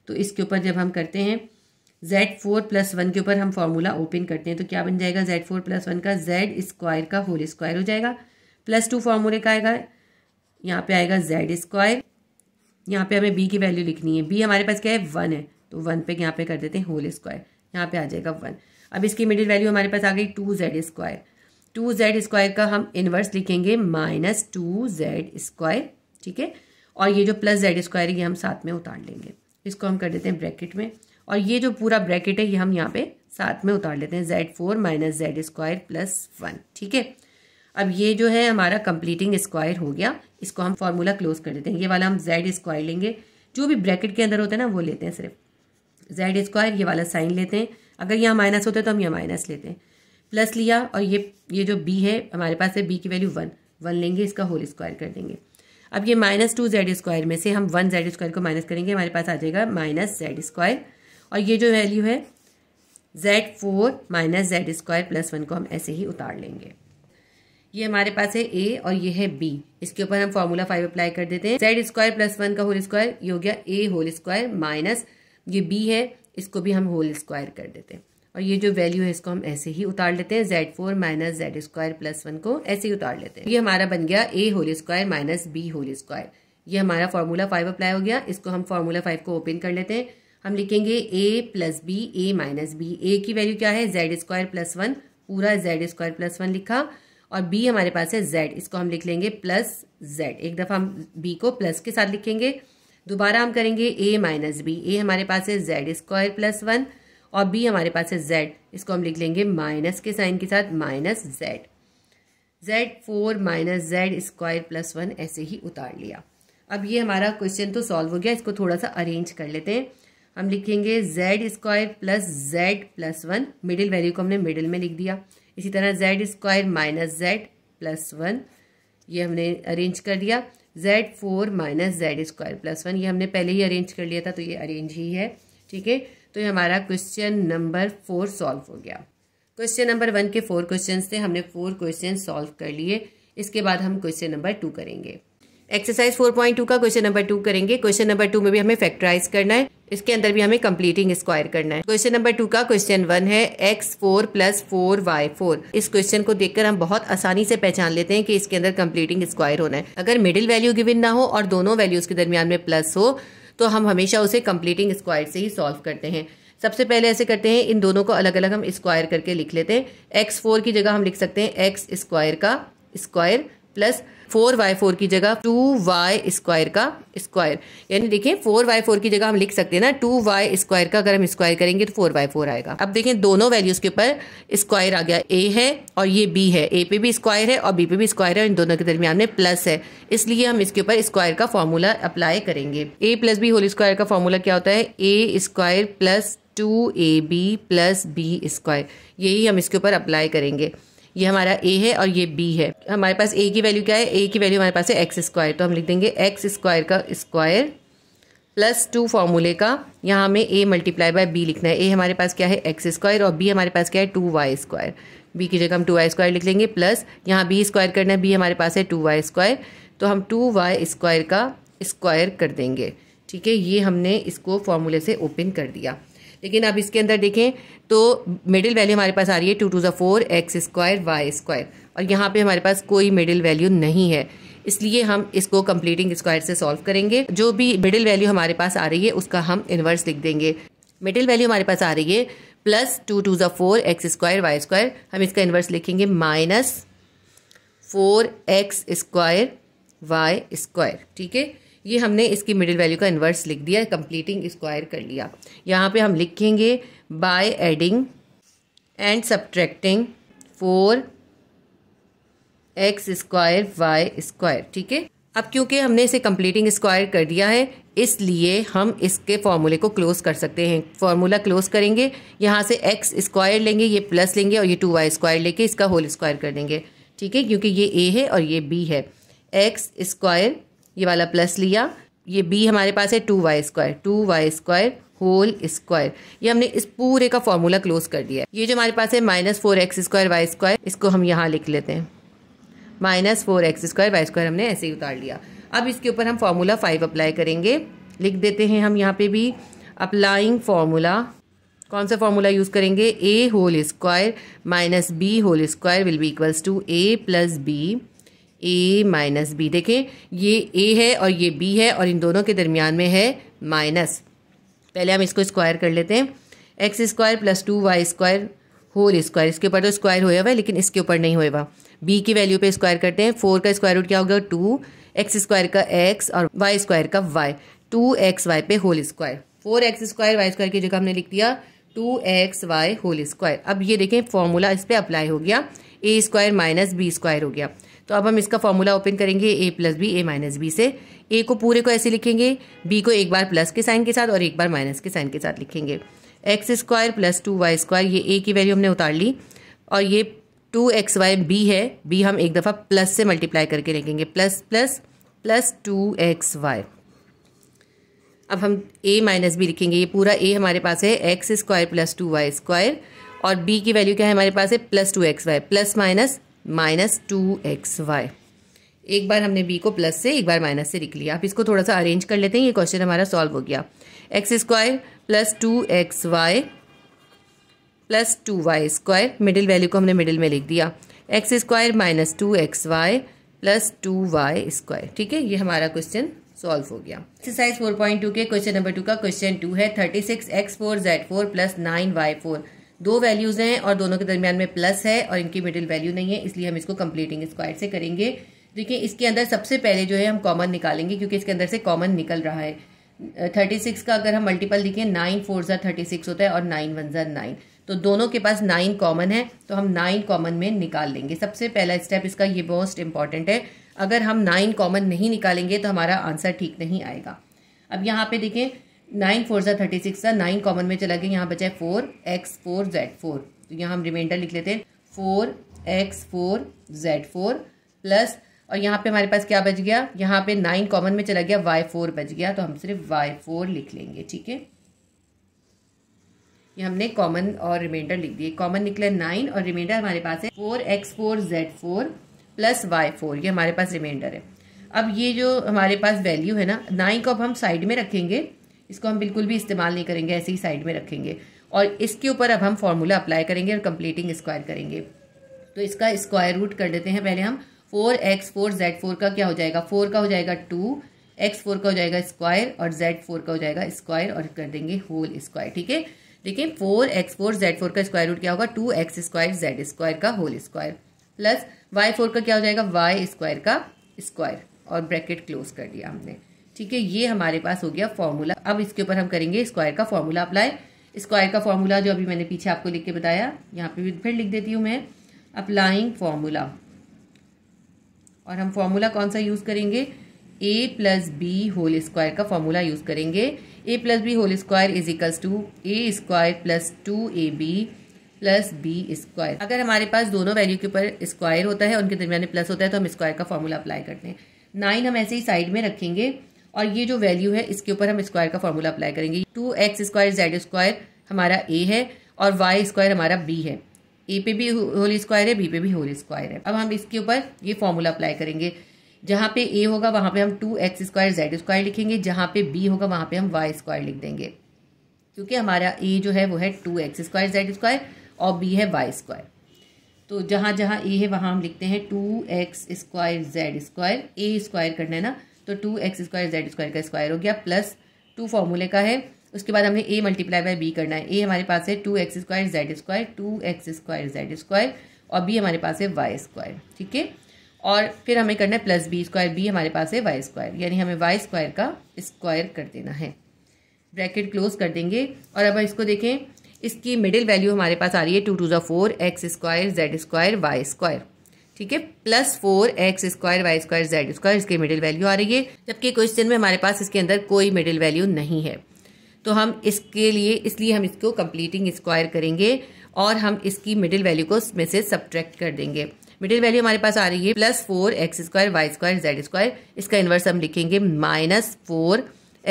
तो इसके ऊपर जब हम करते हैं जेड फोर प्लस वन के ऊपर हम फॉर्मूला ओपन करते हैं तो क्या बन जाएगा जेड फोर प्लस वन का जेड स्क्वायर का होल स्क्वायर हो जाएगा प्लस टू फॉर्मूले का आएगा यहाँ पे आएगा जेड स्क्वायर यहाँ पे हमें बी की वैल्यू लिखनी है बी हमारे पास क्या है वन है तो वन पे यहाँ पे कर देते हैं होल स्क्वायर यहाँ पे आ जाएगा वन अब इसकी मिडिल वैल्यू हमारे पास आ गई two z square two z square का हम इन्वर्स लिखेंगे माइनस टू जेड स्क्वायर ठीक है और ये जो प्लस जेड स्क्वायर है ये हम साथ में उतार लेंगे इसको हम कर देते हैं ब्रैकेट में और ये जो पूरा ब्रैकेट है ये हम यहाँ पे साथ में उतार लेते हैं z four minus z square plus one ठीक है अब ये जो है हमारा कंप्लीटिंग स्क्वायर हो गया इसको हम फार्मूला क्लोज कर देते हैं ये वाला हम जेड स्क्वायर लेंगे जो भी ब्रैकेट के अंदर होता है ना वो लेते हैं सिर्फ जेड स्क्वायर ये वाला साइन लेते हैं अगर यहाँ माइनस होता है तो हम यहाँ माइनस लेते हैं प्लस लिया और ये ये जो बी है हमारे पास है बी की वैल्यू वन वन लेंगे इसका होल स्क्वायर कर देंगे अब ये माइनस टू जेड स्क्वायर में से हम वन जेड स्क्वायर को माइनस करेंगे हमारे पास आ जाएगा माइनस जेड स्क्वायर और ये जो वैल्यू है z four minus z square plus one को हम ऐसे ही उतार लेंगे ये हमारे पास है ए और ये है बी इसके ऊपर हम फॉर्मूला फाइव अप्लाई कर देते हैं जेड स्क्वायर प्लस वन का होल स्क्वायर ये हो गया ए होल स्क्वायर माइनस ये बी है इसको भी हम होल स्क्वायर कर देते हैं और ये जो वैल्यू है इसको हम ऐसे ही उतार लेते हैं z four minus z square plus one को ऐसे ही उतार लेते हैं ये हमारा बन गया a whole square minus B whole square ये हमारा फॉर्मूला फाइव अप्लाई हो गया इसको हम फॉर्मूला फाइव को ओपन कर लेते हैं हम लिखेंगे ए plus B A minus b a की वैल्यू क्या है जेड स्क्वायर प्लस वन पूरा जेड स्क्वायर प्लस वन लिखा और बी हमारे पास है जेड इसको हम लिख लेंगे प्लस जेड एक दफ़ा हम बी को प्लस के साथ लिखेंगे दोबारा हम करेंगे ए माइनस बी ए हमारे पास है जेड स्क्वायर प्लस वन और बी हमारे पास है जेड इसको हम लिख लेंगे माइनस के साइन के साथ minus z z four minus z square plus one ऐसे ही उतार लिया अब ये हमारा क्वेश्चन तो सॉल्व हो गया इसको थोड़ा सा अरेंज कर लेते हैं हम लिखेंगे z square plus z plus one middle value को हमने मिडिल में लिख दिया इसी तरह z square minus z plus one ये हमने अरेंज कर दिया z four minus z square plus one ये हमने पहले ही अरेंज कर लिया था तो ये अरेंज ही है ठीक है तो ये हमारा क्वेश्चन नंबर फोर सॉल्व हो गया क्वेश्चन नंबर वन के फोर क्वेश्चन थे हमने फोर क्वेश्चन सॉल्व कर लिए इसके बाद हम क्वेश्चन नंबर टू करेंगे एक्सरसाइज फोर पॉइंट टू का क्वेश्चन नंबर टू करेंगे क्वेश्चन नंबर टू में भी हमें फैक्टराइज करना है इसके अंदर भी हमें कंप्लीटिंग स्क्वायर करना है क्वेश्चन नंबर टू का क्वेश्चन वन है x four plus four y four इस क्वेश्चन को देखकर हम बहुत आसानी से पहचान लेते हैं कि इसके अंदर कंप्लीटिंग स्क्वायर होना है अगर मिडिल वैल्यू गिविन ना हो और दोनों वैल्यूज के दरमियान में प्लस हो तो हम हमेशा उसे कंप्लीटिंग स्क्वायर से ही सॉल्व करते हैं सबसे पहले ऐसे करते हैं इन दोनों को अलग अलग हम स्क्वायर करके लिख लेते हैं एक्स फोर की जगह हम लिख सकते हैं एक्स स्क्वायर का square plus four y four की जगह टू वाई स्क्वायर का स्क्वायर यानी देखिए फोर वाई फोर की जगह हम लिख सकते हैं ना टू वाई स्क्वायर का अगर हम स्क्वायर करेंगे तो फोर वाई फोर आएगा अब देखें दोनों वैल्यूज के ऊपर स्क्वायर आ गया ए है और ये बी है ए पे भी स्क्वायर है और बी पे भी स्क्वायर है इन दोनों के दरमियान में प्लस है इसलिए हम इसके ऊपर स्क्वायर का फॉर्मूला अप्लाई करेंगे ए प्लस बी होल स्क्वायर का फॉर्मूला क्या होता है ए square plus two A B plus B square यही हम इसके ऊपर अप्लाई करेंगे ये हमारा ए है और ये बी है हमारे पास ए की वैल्यू क्या है ए की वैल्यू हमारे पास है एक्स स्क्वायर तो हम लिख देंगे एक्स स्क्वायर का स्क्वायर प्लस टू फॉर्मूले का यहाँ हमें ए मल्टीप्लाई बाय बी लिखना है ए हमारे पास क्या है एक्स स्क्वायर और बी हमारे पास क्या है टू वाई स्क्वायर बी की जगह हम टू वाई स्क्वायर लिख लेंगे प्लस यहाँ बी स्क्वायर करना है बी हमारे पास है टू वाई स्क्वायर तो हम टू वाई स्क्वायर का स्क्वायर कर देंगे ठीक है ये हमने इसको फॉर्मूले से ओपन कर दिया लेकिन अब इसके अंदर देखें तो मिडिल वैल्यू हमारे पास आ रही है टू टू ज़ा four x square y square और यहाँ पे हमारे पास कोई मिडिल वैल्यू नहीं है इसलिए हम इसको कम्प्लीटिंग स्क्वायर से सॉल्व करेंगे जो भी मिडिल वैल्यू हमारे पास आ रही है उसका हम इन्वर्स लिख देंगे मिडिल वैल्यू हमारे पास आ रही है प्लस टू टू ज़ा four x square y square हम इसका इन्वर्स लिखेंगे minus four x square y square ठीक है ये हमने इसकी मिडिल वैल्यू का इन्वर्स लिख दिया कंप्लीटिंग स्क्वायर कर लिया यहाँ पे हम लिखेंगे by adding and subtracting four x square y square ठीक है अब क्योंकि हमने इसे कंप्लीटिंग स्क्वायर कर दिया है इसलिए हम इसके फॉर्मूले को क्लोज कर सकते हैं फॉर्मूला क्लोज करेंगे यहाँ से एक्स स्क्वायर लेंगे ये प्लस लेंगे और ये टू वाई स्क्वायर लेके इसका होल स्क्वायर कर देंगे ठीक है क्योंकि ये ए है और ये बी है एक्स स्क्वायर ये वाला प्लस लिया ये बी हमारे पास है two y square two y square whole square ये हमने इस पूरे का फॉर्मूला क्लोज कर दिया है ये जो हमारे पास है minus four x square y square इसको हम यहाँ लिख लेते हैं minus four x square y square हमने ऐसे ही उतार लिया अब इसके ऊपर हम फार्मूला फाइव अप्लाई करेंगे लिख देते हैं हम यहाँ पे भी अप्लाइंग फार्मूला कौन सा फार्मूला यूज़ करेंगे ए whole square minus B whole square will be equals to A plus B A minus b देखें ये ए है और ये बी है और इन दोनों के दरमियान में है माइनस पहले हम इसको स्क्वायर कर लेते हैं x square plus two y square whole square इसके ऊपर तो स्क्वायर होया हुआ है लेकिन इसके ऊपर नहीं होएगा बी की वैल्यू पे स्क्वायर करते हैं फोर का स्क्वायर रूट क्या होगा टू एक्स स्क्वायर का एक्स और वाई स्क्वायर का वाई टू एक्स वाई पे whole square four x square y square की जगह हमने लिख दिया two x y whole square अब ये देखें फॉर्मूला इस पर अप्लाई हो गया ए स्क्वायर माइनस बी स्क्वायर हो गया तो अब हम इसका फॉर्मूला ओपन करेंगे ए प्लस बी ए माइनस बी से ए को पूरे को ऐसे लिखेंगे बी को एक बार प्लस के साइन के साथ और एक बार माइनस के साइन के साथ लिखेंगे x square plus two y square ये ए की वैल्यू हमने उतार ली और ये टू एक्स वाई बी है बी हम एक दफ़ा प्लस से मल्टीप्लाई करके लिखेंगे plus plus plus two x y अब हम ए माइनस बी लिखेंगे ये पूरा ए हमारे पास है x square plus two y square और बी की वैल्यू क्या है हमारे पास है plus two x y plus minus minus two x y एक बार हमने बी को प्लस से एक बार माइनस से लिख लिया आप इसको थोड़ा सा अरेंज कर लेते हैं ये क्वेश्चन हमारा सॉल्व हो गया x square plus two x y plus two y square middle value को हमने मिडिल में लिख दिया x square minus two x y plus two y square ठीक है ये हमारा क्वेश्चन सॉल्व हो गया एक्सरसाइज फोर पॉइंट टू के क्वेश्चन नंबर टू का क्वेश्चन टू है thirty six x four z four plus nine y four दो वैल्यूज हैं और दोनों के दरमियान में प्लस है और इनकी मिडिल वैल्यू नहीं है इसलिए हम इसको कंप्लीटिंग स्क्वायर से करेंगे देखिए इसके अंदर सबसे पहले जो है हम कॉमन निकालेंगे क्योंकि इसके अंदर से कॉमन निकल रहा है थर्टी सिक्स का अगर हम मल्टीपल देखें नाइन फोर जार थर्टी सिक्स होता है और नाइन वन जार नाइन तो दोनों के पास नाइन कॉमन है तो हम नाइन कॉमन में निकाल लेंगे सबसे पहला स्टेप इसका ये मोस्ट इंपॉर्टेंट है अगर हम नाइन कॉमन नहीं निकालेंगे तो हमारा आंसर ठीक नहीं आएगा अब यहाँ पे देखें नाइन फोर सा थर्टी सिक्स था नाइन कॉमन में चला गया यहाँ बचा है four x four z four तो यहाँ हम रिमाइंडर लिख लेते हैं four x four z four plus और यहाँ पे हमारे पास क्या बच गया यहाँ पे नाइन कॉमन में चला गया वाई फोर बच गया तो हम सिर्फ वाई फोर लिख लेंगे ठीक है ये हमने कॉमन और रिमाइंडर लिख दिए कॉमन निकला नाइन और रिमाइंडर हमारे पास है four x four z four plus y four ये हमारे पास रिमाइंडर है अब ये जो हमारे पास वैल्यू है ना नाइन को अब हम साइड में रखेंगे इसको हम बिल्कुल भी इस्तेमाल नहीं करेंगे ऐसे ही साइड में रखेंगे और इसके ऊपर अब हम फॉर्मूला अप्लाई करेंगे और कंप्लीटिंग स्क्वायर करेंगे तो इसका स्क्वायर रूट कर देते हैं पहले हम four x four z four का क्या हो जाएगा फोर का हो जाएगा टू एक्स फोर का हो जाएगा स्क्वायर और जेड फोर का हो जाएगा स्क्वायर और कर देंगे होल स्क्वायर ठीक है देखिए four x four z four का स्क्वायर रूट क्या होगा two x square Z square का whole square plus y four का क्या हो जाएगा वाई स्क्वायर का स्क्वायर और ब्रैकेट क्लोज कर दिया हमने ठीक है ये हमारे पास हो गया फॉर्मूला अब इसके ऊपर हम करेंगे स्क्वायर का फॉर्मूला अप्लाई स्क्वायर का फॉर्मूला जो अभी मैंने पीछे आपको लिख के बताया यहाँ पे भी फिर लिख देती हूँ मैं अप्लाइंग फॉर्मूला और हम फॉर्मूला कौन सा यूज़ करेंगे ए प्लस बी होल स्क्वायर का फॉर्मूला यूज़ करेंगे ए plus B whole square is equals to A square plus two A B plus B square अगर हमारे पास दोनों वैल्यू के ऊपर स्क्वायर होता है उनके दरमियान प्लस होता है तो हम स्क्वायर का फॉर्मूला अप्लाई करते हैं नाइन हम ऐसे ही साइड में रखेंगे और ये जो वैल्यू है इसके ऊपर हम स्क्वायर का फॉर्मूला अप्लाई करेंगे two x square Z square हमारा ए है और वाई स्क्वायर हमारा बी है ए पे भी होल स्क्वायर है बी पे भी होल स्क्वायर है अब हम इसके ऊपर ये फॉर्मूला अप्लाई करेंगे जहाँ पे ए होगा वहाँ पे हम two x square Z square लिखेंगे जहाँ पे बी होगा वहाँ पे हम वाई स्क्वायर लिख देंगे क्योंकि हमारा ए जो है वो है two x square Z square और बी है वाई स्क्वायर तो जहाँ जहाँ ए है वहाँ हम लिखते हैं two x square Z square ए स्क्वायर करना है ना तो two x square Z square का स्क्वायर हो गया प्लस टू फॉर्मूले का है उसके बाद हमें ए मल्टीप्लाई बाय बी करना है ए हमारे पास है two x square Z square two x square Z square और बी हमारे पास है वाई स्क्वायर ठीक है और फिर हमें करना है प्लस बी स्क्वायर बी हमारे पास है वाई स्क्वायर यानी हमें वाई स्क्वायर का स्क्वायर कर देना है ब्रैकेट क्लोज कर देंगे और अब इसको देखें इसकी मिडिल वैल्यू हमारे पास आ रही है टू टू ज़ा four x square Z square y square ठीक है plus four x square y square Z square इसकी मिडिल वैल्यू आ रही है जबकि क्वेश्चन में हमारे पास इसके अंदर कोई मिडिल वैल्यू नहीं है तो हम इसके लिए इसलिए हम इसको कंप्लीटिंग स्क्वायर करेंगे और हम इसकी मिडिल वैल्यू को इसमें से सब्ट्रैक्ट कर देंगे मिडिल वैल्यू हमारे पास आ रही है plus four x square y square Z square इसका इन्वर्स हम लिखेंगे minus four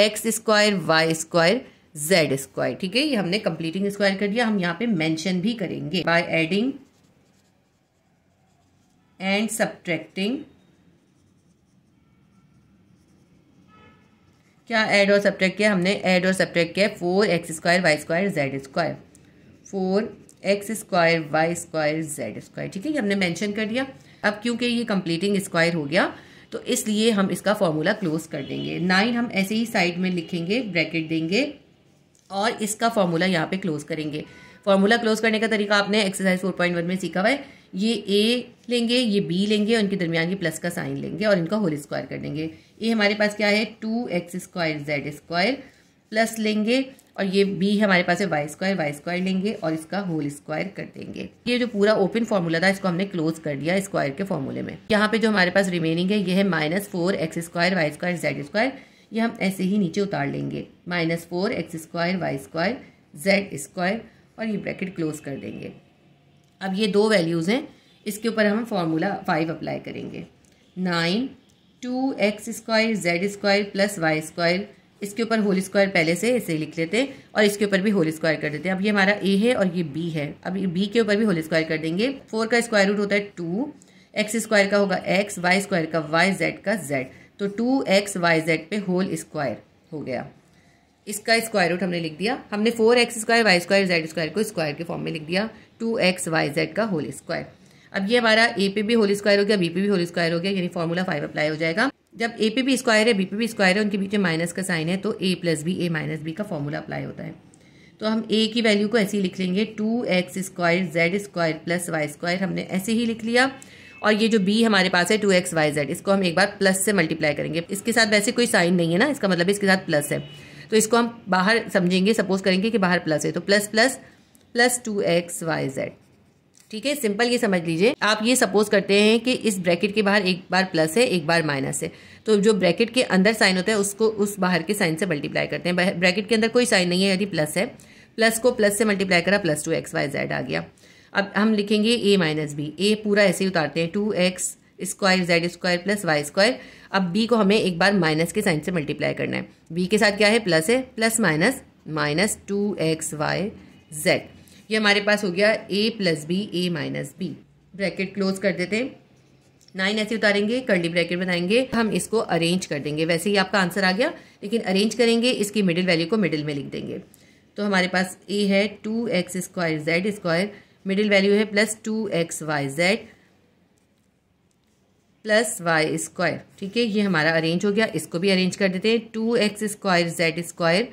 x square y square Z square ठीक है ये हमने कंप्लीटिंग स्क्वायर कर दिया हम यहाँ पे मेंशन भी करेंगे बाय एडिंग and subtracting क्या ऐड और सब्ट्रैक्ट किया हमने ऐड और सब्ट्रैक्ट किया four x square y square Z square four x square y square Z square ठीक है ये हमने मेंशन कर दिया अब क्योंकि ये कंप्लीटिंग स्क्वायर हो गया तो इसलिए हम इसका फॉर्मूला क्लोज कर देंगे नाइन हम ऐसे ही साइड में लिखेंगे ब्रैकेट देंगे और इसका फॉर्मूला यहाँ पे क्लोज करेंगे फॉर्मूला क्लोज करने का तरीका आपने एक्सरसाइज फोर में सीखा हुआ है ये ए लेंगे ये बी लेंगे उनके दरमियान ये प्लस का साइन लेंगे और इनका होल स्क्वायर कर देंगे ए हमारे पास क्या है two x square Z square plus लेंगे और ये बी हमारे पास है वाई स्क्वायर वाई स्क्वायर लेंगे और इसका होल स्क्वायर कर देंगे ये जो पूरा ओपन फार्मूला था इसको हमने क्लोज कर दिया स्क्वायर के फॉर्मूले में यहाँ पे जो हमारे पास रिमेनिंग है ये है minus four x square y square Z square ये हम ऐसे ही नीचे उतार लेंगे minus four x square y square Z square और ये ब्रैकेट क्लोज कर देंगे अब ये दो वैल्यूज़ हैं इसके ऊपर हम फार्मूला फाइव अप्लाई करेंगे nine two x square Z square plus Y square इसके ऊपर होल स्क्वायर पहले से ऐसे लिख लेते हैं और इसके ऊपर भी होल स्क्वायर कर देते हैं अब ये हमारा ए है और ये बी है अब बी के ऊपर भी होल स्क्वायर कर देंगे फोर का स्क्वायर रूट होता है टू एक्स स्क्वायर का होगा एक्स वाई स्क्वायर का वाई जेड का जेड तो टू एक्स वाई जेड पे होल स्क्वायर हो गया इसका स्क्वायर रूट हमने लिख दिया हमने four x square y square Z square को स्क्वायर के फॉर्म में लिख दिया टू एक्स वाई जेड का होल स्क्वायर अब ये हमारा ए पे भी होल स्क्वायर हो गया बी पे भी होल स्क्वायर हो गया यानी फॉर्मूला फाइव अप्लाई हो जाएगा जब ए पे भी स्क्वायर है बी पे भी स्क्वायर है उनके बीच में माइनस का साइन है तो a plus B A minus b का फॉर्मूला अप्लाई होता है तो हम ए की वैल्यू को ऐसे ही लिख लेंगे two x square Z square plus Y square हमने ऐसे ही लिख लिया और ये जो बी हमारे पास है टू एक्स वाई जेड इसको हम एक बार प्लस से मल्टीप्लाई करेंगे इसके साथ वैसे कोई साइन नहीं है ना इसका मतलब इसके साथ प्लस है तो इसको हम बाहर समझेंगे सपोज करेंगे कि बाहर प्लस है तो plus plus plus two x Y Z ठीक है सिंपल ये समझ लीजिए आप ये सपोज करते हैं कि इस ब्रैकेट के बाहर एक बार प्लस है एक बार माइनस है तो जो ब्रैकेट के अंदर साइन होता है उसको उस बाहर के साइन से मल्टीप्लाई करते हैं ब्रैकेट के अंदर कोई साइन नहीं है यदि प्लस है प्लस को प्लस से मल्टीप्लाई करा plus two x Y Z आ गया अब हम लिखेंगे ए माइनस बी ए पूरा ऐसे ही उतारते हैं two x square Z square plus Y square अब बी को हमें एक बार माइनस के साइन से मल्टीप्लाई करना है बी के साथ क्या है प्लस है plus minus minus two x Y Z ये हमारे पास हो गया A plus B A minus B bracket close कर देते हैं नाइन ऐसे उतारेंगे कर्ली ब्रैकेट बनाएंगे हम इसको अरेंज कर देंगे वैसे ही आपका आंसर आ गया लेकिन अरेंज करेंगे इसकी मिडिल वैल्यू को मिडिल में लिख देंगे तो हमारे पास ए है two x square Z square middle value है plus two x Y Z plus Y square ठीक है ये हमारा अरेंज हो गया इसको भी अरेंज कर देते हैं two x square Z square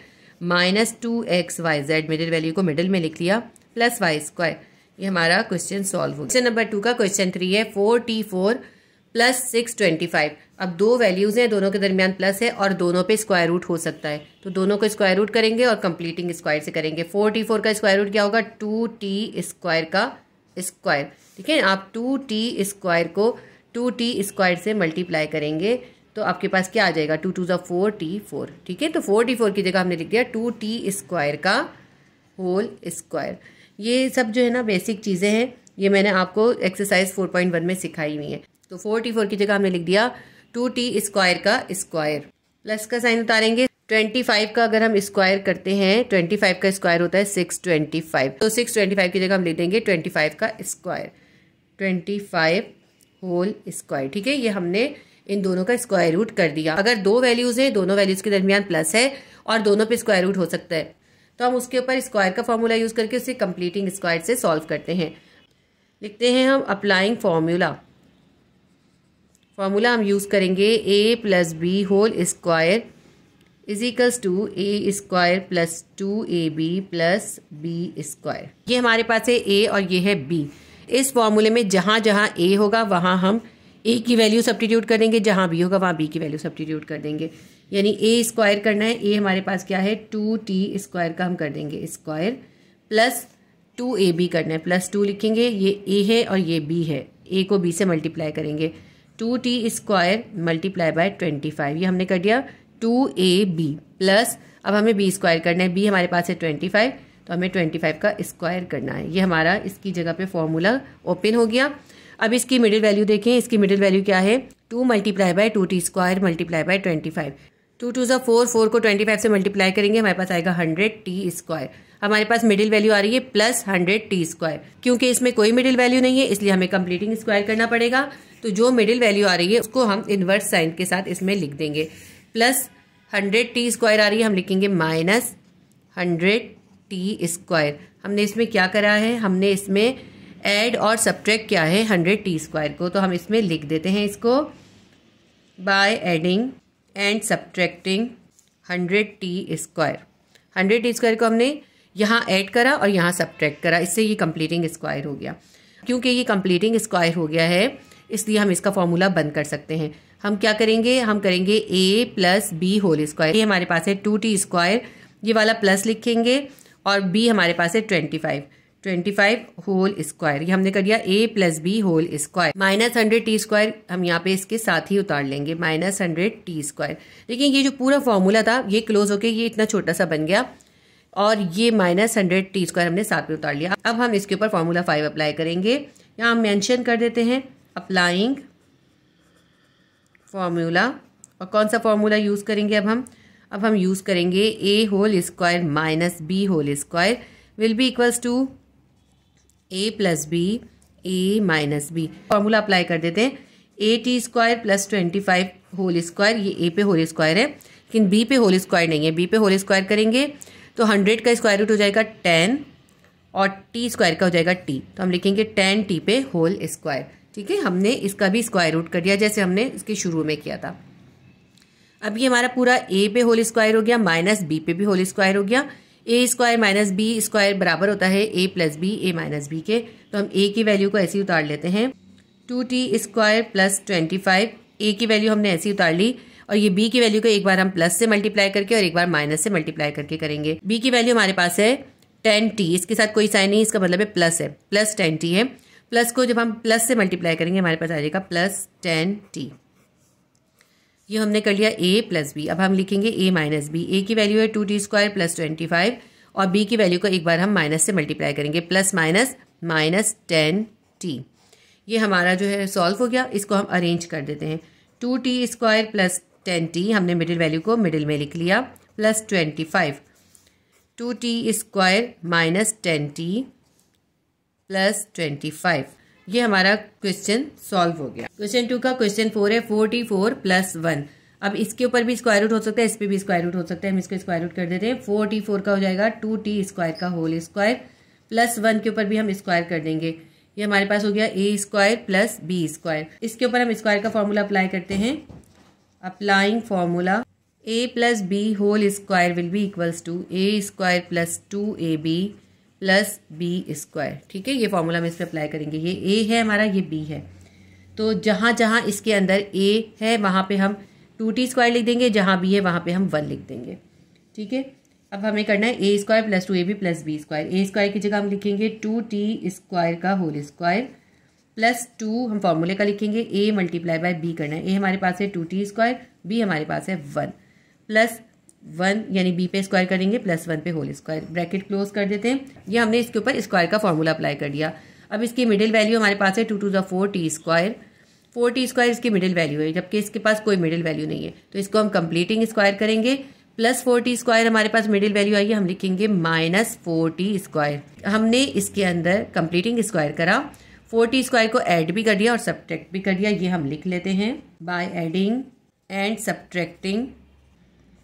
minus two x Y Z middle value को मिडिल में लिख लिया प्लस वाई स्क्वायर ये हमारा क्वेश्चन सॉल्व हो क्वेश्चन नंबर टू का क्वेश्चन थ्री है four T four plus six twenty five अब दो वैल्यूज़ हैं दोनों के दरमियान प्लस है और दोनों पे स्क्वायर रूट हो सकता है तो दोनों को स्क्वायर रूट करेंगे और कंप्लीटिंग स्क्वायर से करेंगे फोर टी फोर का स्क्वायर रूट क्या होगा टू टी स्क्वायर का स्क्वायर ठीक है आप टू टी स्क्वायर को टू टी स्क्वायर से मल्टीप्लाई करेंगे तो आपके पास क्या आ जाएगा टू टू ज़ा फोर टी फोर ठीक है तो फोर टी फोर की जगह हमने लिख दिया टू टी स्क्वायर का होल स्क्वायर ये सब जो है ना बेसिक चीज़ें हैं ये मैंने आपको एक्सरसाइज 4.1 में सिखाई हुई है तो फोर टी फोर की जगह हमने लिख दिया टू टी स्क्वायर का स्क्वायर प्लस का साइन उतारेंगे ट्वेंटी फाइव का अगर हम स्क्वायर करते हैं ट्वेंटी फाइव का स्क्वायर होता है सिक्स ट्वेंटी फाइव तो सिक्स ट्वेंटी फाइव की जगह हम लिख देंगे ट्वेंटी फाइव का square twenty five whole square ठीक है ये हमने इन दोनों का स्क्वायर रूट कर दिया अगर दो वैल्यूज़ हैं दोनों वैल्यूज़ के दरमियान प्लस है और दोनों पे स्क्वायर रूट हो सकता है तो हम उसके ऊपर स्क्वायर का फॉर्मूला यूज़ करके उसे कंप्लीटिंग स्क्वायर से सॉल्व करते हैं लिखते हैं हम अप्लाइंग फॉर्मूला फॉर्मूला हम यूज़ करेंगे ए plus B whole square equals to A square plus two A B plus B square ये हमारे पास है ए और ये है बी इस फॉर्मूले में जहां जहां ए होगा वहां हम ए की वैल्यू सब्टीट्यूट कर देंगे जहां बी होगा वहां बी की वैल्यू सब्टीट्यूट कर देंगे यानी ए स्क्वायर करना है ए हमारे पास क्या है टू टी स्क्वायर का हम कर देंगे स्क्वायर प्लस टू ए बी करना है प्लस टू लिखेंगे ये ए है और ये बी है ए को बी से मल्टीप्लाई करेंगे two T square multiply by twenty five ये हमने कर दिया टू ए बी प्लस अब हमें बी स्क्वायर करना है बी हमारे पास है ट्वेंटी फाइव तो हमें ट्वेंटी फाइव का स्क्वायर करना है ये हमारा इसकी जगह पे फॉर्मूला ओपन हो गया अब इसकी मिडिल वैल्यू देखें इसकी मिडिल वैल्यू क्या है two multiply by two T square multiply by twenty five two two ज़ा फोर फोर को ट्वेंटी फाइव से मल्टीप्लाई करेंगे हमारे पास आएगा हंड्रेड टी स्क्वायर हमारे पास मिडिल वैल्यू आ रही है प्लस हंड्रेड टी स्क्वायर क्योंकि इसमें कोई मिडिल वैल्यू नहीं है इसलिए हमें कंप्लीटिंग स्क्वायर करना पड़ेगा तो जो मिडिल वैल्यू आ रही है उसको हम इन्वर्स साइन के साथ इसमें लिख देंगे प्लस हंड्रेड टी स्क्वायर आ रही है हम लिखेंगे माइनस हंड्रेड टी स्क्वायर हमने इसमें क्या करा है हमने इसमें एड और सब्ट्रैक्ट किया है हंड्रेड टी स्क्वायर को तो हम इसमें लिख देते हैं इसको by adding and subtracting hundred T square hundred T square को हमने यहाँ ऐड करा और यहाँ सब्ट्रैक्ट करा इससे ये कंप्लीटिंग स्क्वायर हो गया क्योंकि ये कंप्लीटिंग स्क्वायर हो गया है इसलिए हम इसका फॉर्मूला बंद कर सकते हैं हम क्या करेंगे हम करेंगे ए प्लस बी होल स्क्वायर ये हमारे पास है टू टी स्क्वायर ये वाला प्लस लिखेंगे और बी हमारे पास है twenty five twenty five whole square ये हमने कर दिया ए plus B whole square minus hundred T square हम यहाँ पे इसके साथ ही उतार लेंगे माइनस हंड्रेड टी स्क्वायर लेकिन ये जो पूरा फॉर्मूला था ये क्लोज होके ये इतना छोटा सा बन गया और ये माइनस हंड्रेड टी स्क्वायर हमने साथ में उतार लिया अब हम इसके ऊपर फार्मूला फाइव अप्लाई करेंगे यहाँ हम मैंशन कर देते हैं अप्लाइंग फार्मूला और कौन सा फार्मूला यूज़ करेंगे अब हम अब हम यूज़ करेंगे ए whole square minus B whole square will be equals to A plus B A minus B formula apply कर देते हैं A T square plus twenty five whole square ये ए पे होल स्क्वायर है लेकिन बी पे whole square नहीं है बी पे होल स्क्वायर करेंगे तो हंड्रेड का स्क्वायर रूट हो जाएगा टेन और टी स्क्वायर का हो जाएगा टी तो हम लिखेंगे टेन टी पे होल स्क्वायर ठीक है हमने इसका भी स्क्वायर रूट कर दिया जैसे हमने इसके शुरू में किया था अब ये हमारा पूरा ए पे होल स्क्वायर हो गया माइनस बी पे भी होल स्क्वायर हो गया ए स्क्वायर माइनस बी स्क्वायर बराबर होता है ए प्लस बी ए माइनस बी के तो हम ए की वैल्यू को ऐसे ही उतार लेते हैं two T square plus twenty five A की वैल्यू हमने ऐसे ही उतार ली और ये बी की वैल्यू को एक बार हम प्लस से मल्टीप्लाई करके और एक बार माइनस से मल्टीप्लाई करके करेंगे बी की वैल्यू हमारे पास है टेन टी इसके साथ कोई साइन नहीं इसका मतलब है प्लस है प्लस टेन टी है प्लस को जब हम प्लस से मल्टीप्लाई करेंगे हमारे पास आ जाएगा प्लस टेन टी ये हमने कर लिया ए प्लस बी अब हम लिखेंगे ए माइनस बी ए की वैल्यू है two T square plus twenty five और बी की वैल्यू को एक बार हम माइनस से मल्टीप्लाई करेंगे plus minus minus ten T ये हमारा जो है सॉल्व हो गया इसको हम अरेंज कर देते हैं two T square plus ten T हमने मिडिल वैल्यू को मिडिल में लिख लिया plus twenty five two T square minus ten T plus twenty five ये हमारा क्वेश्चन सॉल्व हो गया क्वेश्चन टू का क्वेश्चन फोर है फोर्टी फोर प्लस वन अब इसके ऊपर भी स्क्वायर रूट हो सकता है इस पर भी स्क्वायर रूट हो सकता है हम इसको स्क्वायर रूट कर देते हैं फोर्टी फोर का हो जाएगा टू टी स्क्वायर का होल स्क्वायर प्लस वन के ऊपर भी हम स्क्वायर कर देंगे ये हमारे पास हो गया ए स्क्वायर प्लस बी स्क्वायर इसके ऊपर हम स्क्वायर का फॉर्मूला अप्लाई करते हैं applying formula A plus B whole square will be equals to A square plus two A B plus B square ठीक है ये फॉर्मूला हम इसमें अप्लाई करेंगे ये ए है हमारा ये बी है तो जहाँ जहाँ इसके अंदर ए है वहाँ पे हम टू टी स्क्वायर लिख देंगे जहाँ बी है वहाँ पे हम वन लिख देंगे ठीक है अब हमें करना है ए square plus two A B plus B square A square की जगह हम लिखेंगे टू टी स्क्वायर का होल स्क्वायर प्लस टू हम फॉर्मूले का लिखेंगे ए मल्टीप्लाई बाय बी करना है ए हमारे पास है टू टी स्क्वायर बी हमारे पास है वन प्लस वन यानी बी पे स्क्वायर करेंगे प्लस वन पे होल स्क्वायर ब्रैकेट क्लोज कर देते हैं ये हमने इसके ऊपर स्क्वायर का फॉर्मूला अप्लाई कर दिया अब इसकी मिडिल वैल्यू हमारे पास है टू टू ज़ा T square four T square इसकी मिडिल वैल्यू है जबकि इसके पास कोई मिडिल वैल्यू नहीं है तो इसको हम कंप्लीटिंग स्क्वायर करेंगे प्लस फोर टी स्क्वायर हमारे पास मिडिल वैल्यू आई है हम लिखेंगे माइनस फोर टी स्क्वायर हमने इसके अंदर कंप्लीटिंग स्क्वायर करा फोर टी स्क्वायर को ऐड भी कर दिया और सब्ट्रैक्ट भी कर दिया ये हम लिख लेते हैं by adding and subtracting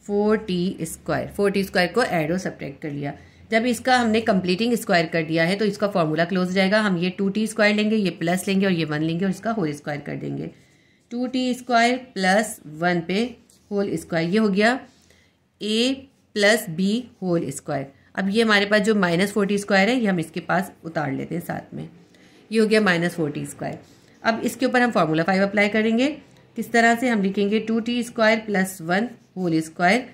four T square four T square को एडो सब्ट्रैक्ट कर लिया जब इसका हमने कंप्लीटिंग स्क्वायर कर दिया है तो इसका फॉर्मूला क्लोज जाएगा हम ये टू टी स्क्वायर लेंगे ये प्लस लेंगे और ये वन लेंगे और इसका होल स्क्वायर कर देंगे two T square plus one पे होल स्क्वायर ये हो गया A plus B whole square अब ये हमारे पास जो माइनस फोर्टी स्क्वायर है ये हम इसके पास उतार लेते हैं साथ में ये हो गया माइनस फोर्टी स्क्वायर अब इसके ऊपर हम फार्मूला फाइव अप्लाई करेंगे किस तरह से हम लिखेंगे two T square plus one whole square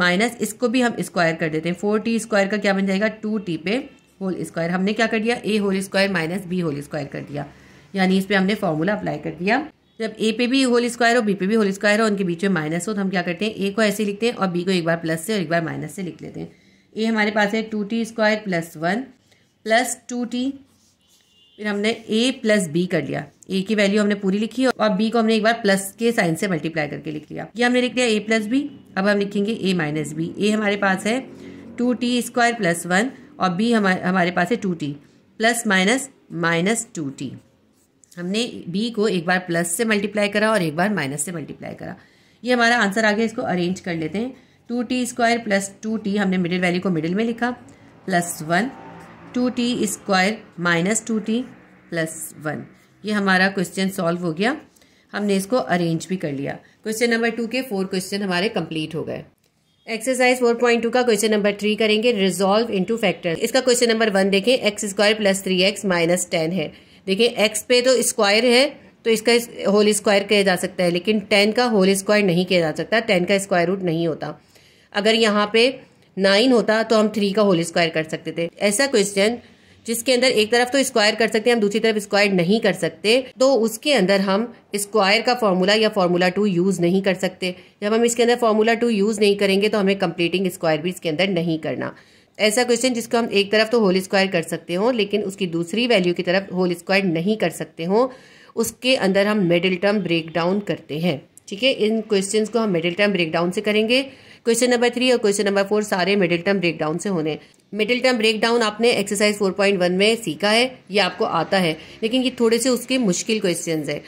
minus इसको भी हम स्क्वायर कर देते हैं फोर टी स्क्वायर का क्या बन जाएगा टू टी पे होल स्क्वायर हमने क्या कर दिया A whole square minus B whole square कर दिया यानी इस पर हमने फॉर्मूला अप्लाई कर दिया जब ए पे भी होल स्क्वायर हो बी पे भी होल स्क्वायर हो उनके बीच में माइनस हो तो हम क्या करते हैं ए को ऐसे लिखते हैं और बी को एक बार प्लस से और एक बार माइनस से लिख लेते हैं ए हमारे पास है two T square plus one plus two T फिर हमने ए प्लस बी कर लिया ए की वैल्यू हमने पूरी लिखी और बी को हमने एक बार प्लस के साइन से मल्टीप्लाई करके लिख लिया ये हमने लिख लिया ए प्लस बी अब हम लिखेंगे ए माइनस बी ए हमारे पास है two T square plus one और बी हमारे हमारे पास है two T plus minus minus two T हमने बी को एक बार प्लस से मल्टीप्लाई करा और एक बार माइनस से मल्टीप्लाई करा ये हमारा आंसर आ गया इसको अरेंज कर लेते हैं two T square plus two T हमने मिडिल वैल्यू को मिडिल में लिखा plus one two T square minus two T plus one ये हमारा क्वेश्चन सॉल्व हो गया हमने इसको अरेंज भी कर लिया क्वेश्चन नंबर टू के फोर क्वेश्चन हमारे कंप्लीट हो गए एक्सरसाइज फोर पॉइंट टू का क्वेश्चन नंबर थ्री करेंगे इन इनटू फैक्टर इसका क्वेश्चन नंबर वन देखें X square plus three x minus ten है देखें एक्स पे तो स्क्वायर है तो इसका होल स्क्वायर किया जा सकता है लेकिन टेन का होल स्क्वायर नहीं किया जा सकता टेन का स्क्वायर रूट नहीं होता अगर यहाँ पे नाइन होता तो हम थ्री का होल स्क्वायर कर सकते थे ऐसा क्वेश्चन जिसके अंदर एक तरफ तो स्क्वायर कर सकते हैं हम दूसरी तरफ स्क्वायर नहीं कर सकते तो उसके अंदर हम स्क्वायर का फॉर्मूला या फॉर्मूला टू यूज़ नहीं कर सकते जब हम इसके अंदर फॉर्मूला टू यूज़ नहीं करेंगे तो हमें कंप्लीटिंग स्क्वायर भी इसके अंदर नहीं करना ऐसा क्वेश्चन जिसको हम एक तरफ तो होल स्क्वायर कर सकते हो लेकिन उसकी दूसरी वैल्यू की तरफ होल स्क्वायर नहीं कर सकते हो उसके अंदर हम मिडिल टर्म ब्रेक डाउन करते हैं ठीक है इन क्वेश्चंस को हम मिडिल टर्म ब्रेक डाउन से करेंगे क्वेश्चन नंबर थ्री और क्वेश्चन नंबर फोर सारे मिडिल टर्म ब्रेकडाउन से होने मिडिल टर्म ब्रेकडाउन आपने एक्सरसाइज 4.1 में सीखा है ये आपको आता है लेकिन ये थोड़े से उसके मुश्किल क्वेश्चन है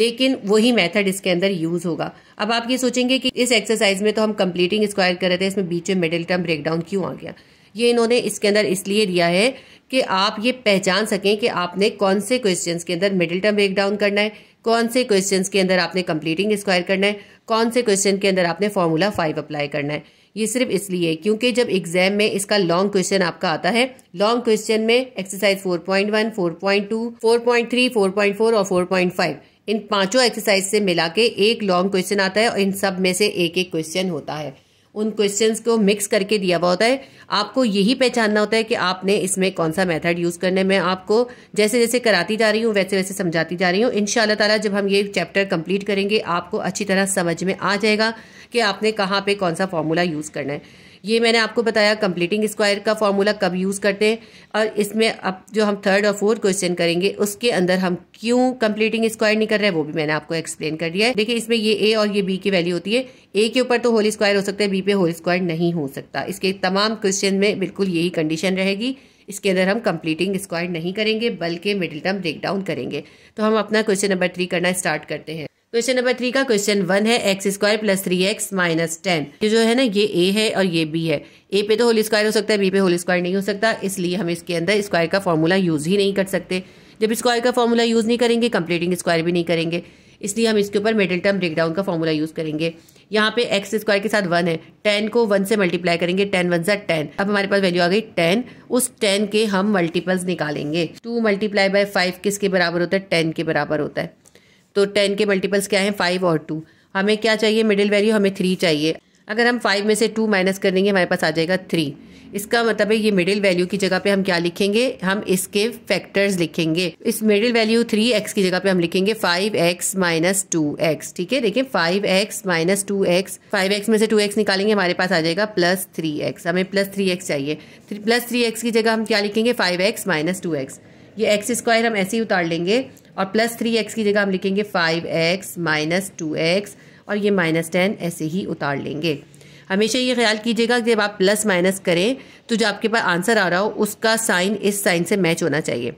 लेकिन वही मेथड इसके अंदर यूज होगा अब आप ये सोचेंगे कि इस एक्सरसाइज में तो हम कंप्लीटिंग स्क्वायर कर रहे थे इसमें बीच में मिडिल टर्म ब्रेकडाउन क्यों आ गया ये इन्होंने इसके अंदर इसलिए दिया है कि आप ये पहचान सकें कि आपने कौन से क्वेश्चंस के अंदर मिडिल टर्म ब्रेकडाउन करना है कौन से क्वेश्चंस के अंदर आपने कंप्लीटिंग स्क्वायर करना है कौन से क्वेश्चन के अंदर आपने फॉर्मूला फाइव अप्लाई करना है ये सिर्फ इसलिए क्योंकि जब एग्जाम में इसका लॉन्ग क्वेश्चन आपका आता है लॉन्ग क्वेश्चन में एक्सरसाइज 4.1, 4.2, 4.3, 4.4 और 4.5 इन पांचों एक्सरसाइज से मिला के एक लॉन्ग क्वेश्चन आता है और इन सब में से एक एक क्वेश्चन होता है उन क्वेश्चंस को मिक्स करके दिया हुआ होता है आपको यही पहचानना होता है कि आपने इसमें कौन सा मेथड यूज़ करने में आपको जैसे जैसे कराती जा रही हूँ वैसे वैसे समझाती जा रही हूँ इन ताला जब हम ये चैप्टर कंप्लीट करेंगे आपको अच्छी तरह समझ में आ जाएगा कि आपने कहाँ पे कौन सा फॉर्मूला यूज़ करना है ये मैंने आपको बताया कंप्लीटिंग स्क्वायर का फॉर्मूला कब यूज़ करते हैं और इसमें अब जो हम थर्ड और फोर्थ क्वेश्चन करेंगे उसके अंदर हम क्यों कंप्लीटिंग स्क्वायर नहीं कर रहे वो भी मैंने आपको एक्सप्लेन कर दिया है देखिए इसमें ये ए और ये बी की वैल्यू होती है ए के ऊपर तो होल स्क्वायर हो सकता है बी पे होल स्क्वायर नहीं हो सकता इसके तमाम क्वेश्चन में बिल्कुल यही कंडीशन रहेगी इसके अंदर हम कंप्लीटिंग स्क्वायर नहीं करेंगे बल्कि मिडिल टर्म ब्रेक डाउन करेंगे तो हम अपना क्वेश्चन नंबर थ्री करना स्टार्ट करते हैं क्वेश्चन नंबर थ्री का क्वेश्चन वन है x square plus three x minus ten ये जो है ना ये ए है और ये बी है ए पे तो होल स्क्वायर हो सकता है बी पे होल स्क्वायर नहीं हो सकता इसलिए हम इसके अंदर स्क्वायर का फॉर्मूला यूज़ ही नहीं कर सकते जब स्क्वायर का फॉर्मूला यूज़ नहीं करेंगे कंप्लीटिंग स्क्वायर भी नहीं करेंगे इसलिए हम इसके ऊपर मिडिल टर्म ब्रेकडाउन का फॉर्मूला यूज़ करेंगे यहाँ पे एक्स स्क्वायर के साथ वन है टेन को वन से मल्टीप्लाई करेंगे टेन वन सा टेन अब हमारे पास वैल्यू आ गई टेन उस टेन के हम मल्टीपल्स निकालेंगे टू मल्टीप्लाई बाय फाइव किसके बराबर होता है टेन के बराबर होता है तो टेन के मल्टीपल्स क्या हैं फाइव और टू हमें क्या चाहिए मिडिल वैल्यू हमें थ्री चाहिए अगर हम फाइव में से टू माइनस कर देंगे हमारे पास आ जाएगा थ्री इसका मतलब है ये मिडिल वैल्यू की जगह पे हम क्या लिखेंगे हम इसके फैक्टर्स लिखेंगे इस मिडिल वैल्यू थ्री एक्स की जगह पे हम लिखेंगे five X minus two X ठीक है देखिए five X minus two X five X में से टू एक्स निकालेंगे हमारे पास आ जाएगा प्लस थ्री एक्स हमें प्लस थ्री एक्स चाहिए प्लस थ्री एक्स की जगह हम क्या लिखेंगे five X minus two X ये एक्स स्क्वायर हम ऐसे ही उतार लेंगे और प्लस थ्री एक्स की जगह हम लिखेंगे five X minus two x और ये माइनस टेन ऐसे ही उतार लेंगे हमेशा ये ख्याल कीजिएगा जब आप प्लस माइनस करें तो जो आपके पास आंसर आ रहा हो उसका साइन इस साइन से मैच होना चाहिए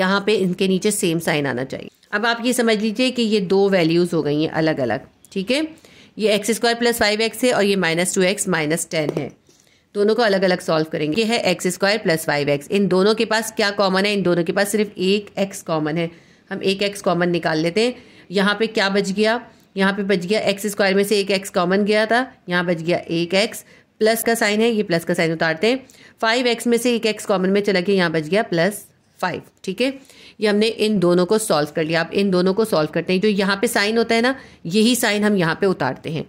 यहाँ पे इनके नीचे सेम साइन आना चाहिए अब आप ये समझ लीजिए कि ये दो वैल्यूज़ हो गई हैं अलग अलग ठीक है ये X square plus five X है और ये minus two X minus ten है दोनों को अलग अलग सॉल्व करेंगे ये है x square plus five X इन दोनों के पास क्या कॉमन है इन दोनों के पास सिर्फ एक एक्स कॉमन है हम एक एक्स कॉमन निकाल लेते हैं यहाँ पे क्या बच गया यहाँ पे बच गया एक्स स्क्वायर में से एक एक्स कॉमन गया था यहाँ बच गया एक एक्स प्लस का साइन है ये प्लस का साइन उतारते हैं फाइव एक्स में से एक एक्स कॉमन में चला गया यहाँ बच गया प्लस फाइव ठीक है ये हमने इन दोनों को सॉल्व कर लिया आप इन दोनों को सॉल्व करते हैं जो यहाँ पे साइन होता है ना यही साइन हम यहाँ पे उतारते हैं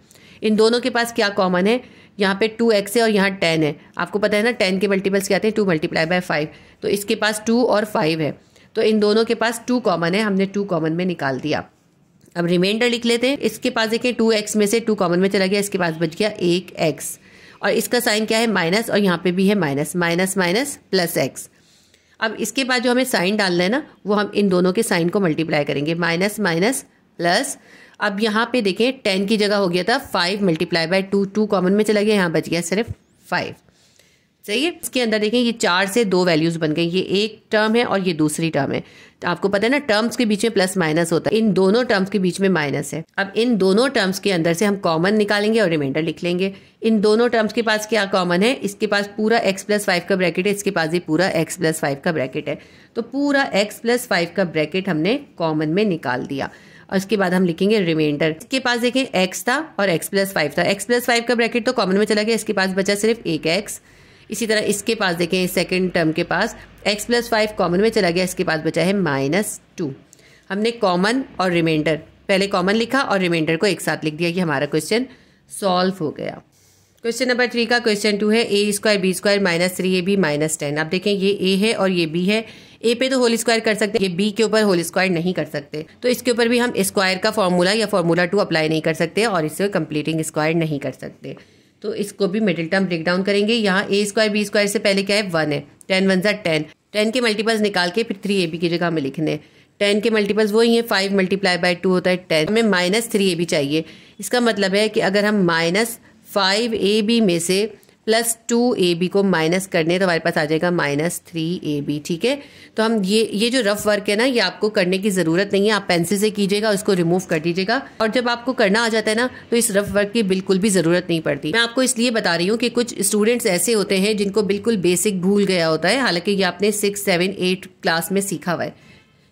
इन दोनों के पास क्या कॉमन है यहाँ पे टू एक्स है और यहाँ टेन है आपको पता है ना टेन के मल्टीपल्स क्या आते हैं टू मल्टीप्लाई बाय फाइव तो इसके पास टू और फाइव है तो इन दोनों के पास टू कॉमन है हमने टू कॉमन में निकाल दिया अब रिमाइंडर लिख लेते हैं इसके पास देखें टू एक्स में से टू कॉमन में चला गया इसके पास बच गया एक एक्स और इसका साइन क्या है माइनस और यहाँ पे भी है minus minus minus plus X अब इसके बाद जो हमें साइन डालना है ना वो हम इन दोनों के साइन को मल्टीप्लाई करेंगे माइनस माइनस प्लस अब यहाँ पे देखें टेन की जगह हो गया था five multiply by two two common में चला गया यहाँ बच गया सिर्फ फाइव सही है इसके अंदर देखें ये चार से दो वैल्यूज़ बन गई ये एक टर्म है और ये दूसरी टर्म है तो आपको पता है ना टर्म्स के बीच में प्लस माइनस होता है इन दोनों टर्म्स के बीच में माइनस है अब इन दोनों टर्म्स के अंदर से हम कॉमन निकालेंगे और रिमाइंडर लिख लेंगे इन दोनों टर्म्स के पास क्या कॉमन है इसके पास पूरा एक्स प्लस फाइव का ब्रैकेट है इसके पास भी पूरा एक्स प्लस फाइव का ब्रैकेट है तो पूरा एक्स प्लस फाइव का ब्रैकेट हमने कॉमन में निकाल दिया और उसके बाद हम लिखेंगे रिमाइंडर इसके पास देखें एक्स था और एक्स प्लस फाइव था एक्स प्लस फाइव का ब्रैकेट तो कॉमन में चला गया इसके पास बचा सिर्फ एक एक्स इसी तरह इसके पास देखें सेकेंड टर्म के पास एक्स प्लस फाइव कॉमन में चला गया इसके पास बचा है माइनस टू हमने कॉमन और रिमाइंडर पहले कॉमन लिखा और रिमाइंडर को एक साथ लिख दिया कि हमारा क्वेश्चन सॉल्व हो गया क्वेश्चन नंबर थ्री का क्वेश्चन टू है ए square b square minus three a b minus ten आप देखें ये ए है और ये बी है ए पे तो होल स्क्वायर कर सकते हैं ये बी के ऊपर होल स्क्वायर नहीं कर सकते तो इसके ऊपर भी हम स्क्वायर का फॉर्मूला या फॉर्मूला टू अप्लाई नहीं कर सकते और इससे कंप्लीटिंग स्क्वायर नहीं कर सकते तो इसको भी मिडिल टर्म ब्रेक डाउन करेंगे यहाँ ए स्क्वायर बी स्क्वायर से पहले क्या है वन है टेन वन जै टेन टेन के मल्टीपल्स निकाल के फिर थ्री ए बी की जगह हमें लिखने टेन के मल्टीपल्स वही हैं फाइव मल्टीप्लाई बाई टू होता है टेन हमें माइनस थ्री ए बी चाहिए इसका मतलब है कि अगर हम माइनस फाइव ए बी में से प्लस टू ए बी को माइनस करने तो हमारे पास आ जाएगा माइनस थ्री ए बी ठीक है तो हम ये ये जो रफ वर्क है ना ये आपको करने की ज़रूरत नहीं है आप पेंसिल से कीजिएगा उसको रिमूव कर दीजिएगा और जब आपको करना आ जाता है ना तो इस रफ वर्क की बिल्कुल भी ज़रूरत नहीं पड़ती मैं आपको इसलिए बता रही हूँ कि कुछ स्टूडेंट्स ऐसे होते हैं जिनको बिल्कुल बेसिक भूल गया होता है हालांकि ये आपने सिक्स सेवन एट क्लास में सीखा हुआ है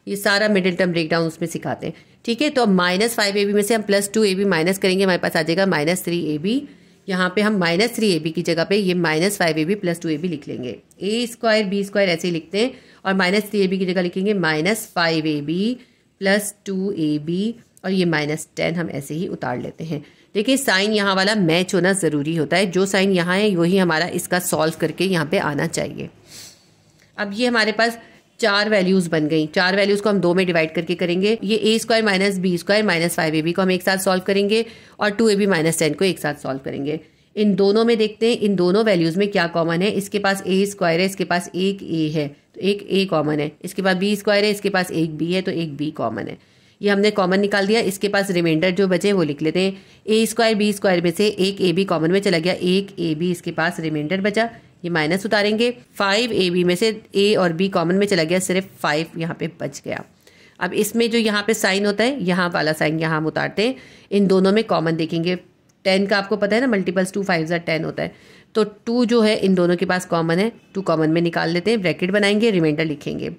ये सारा मिडिल टर्म ब्रेकडाउन उसमें सिखाते हैं ठीक है तो अब माइनस फाइव ए बी में से हम प्लस टू ए बी माइनस करेंगे हमारे पास आ जाएगा माइनस थ्री ए बी यहाँ पे हम माइनस थ्री ए बी की जगह पे ये minus five a B plus two A b लिख लेंगे ए स्क्वायर बी स्क्वायर ऐसे ही लिखते हैं और माइनस थ्री ए बी की जगह लिखेंगे minus five a B plus two A b और ये माइनस टेन हम ऐसे ही उतार लेते हैं देखिए साइन यहाँ वाला मैच होना ज़रूरी होता है जो साइन यहाँ है वही हमारा इसका सॉल्व करके यहाँ पर आना चाहिए अब ये हमारे पास चार वैल्यूज बन गई चार वैल्यूज को हम दो में डिवाइड करके करेंगे ये a square minus B square minus five a b को हम एक साथ सॉल्व करेंगे और टू ए बी माइनस टेन को एक साथ सॉल्व करेंगे इन दोनों में देखते हैं इन दोनों वैल्यूज में क्या कॉमन है इसके पास ए स्क्वायर है इसके पास एक ए है तो एक ए कॉमन है इसके पास बी स्क्वायर है इसके पास एक बी है तो एक बी कॉमन है ये हमने कॉमन निकाल दिया इसके पास रिमाइंडर जो बचे वो लिख लेते हैं ए स्क्वायर बी स्क्वायर में से एक ए बी कॉमन में चला गया एक ए बी इसके पास रिमाइंडर बचा ये माइनस उतारेंगे फाइव ए बी में से ए और बी कॉमन में चला गया सिर्फ फाइव यहाँ पे बच गया अब इसमें जो यहाँ पे साइन होता है यहाँ वाला साइन यहाँ हम उतारते हैं इन दोनों में कॉमन देखेंगे टेन का आपको पता है ना मल्टीपल्स टू फाइव जर टेन होता है तो टू जो है इन दोनों के पास कॉमन है टू कॉमन में निकाल लेते हैं ब्रैकेट बनाएंगे रिमाइंडर लिखेंगे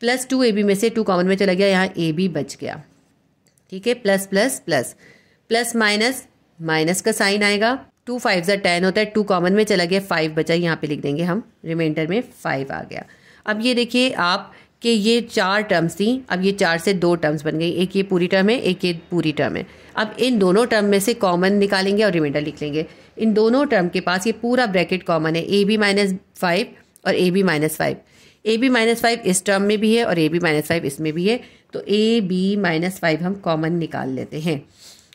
प्लस टू ए बी में से टू कॉमन में चला गया यहाँ ए बी बच गया ठीक है plus plus plus plus minus minus का साइन आएगा टू फाइव ज़ा टेन होता है टू कॉमन में चला गया फाइव बचा यहाँ पे लिख देंगे हम रिमाइंडर में फाइव आ गया अब ये देखिए आप कि ये चार टर्म्स थी अब ये चार से दो टर्म्स बन गई एक ये पूरी टर्म है एक ये पूरी टर्म है अब इन दोनों टर्म में से कॉमन निकालेंगे और रिमाइंडर लिख लेंगे इन दोनों टर्म के पास ये पूरा ब्रैकेट कॉमन है ए बी माइनस फाइव और a b minus five a b minus five इस टर्म में भी है और ए बी माइनस फाइव इसमें भी है तो ए बी माइनस फाइव हम कॉमन निकाल लेते हैं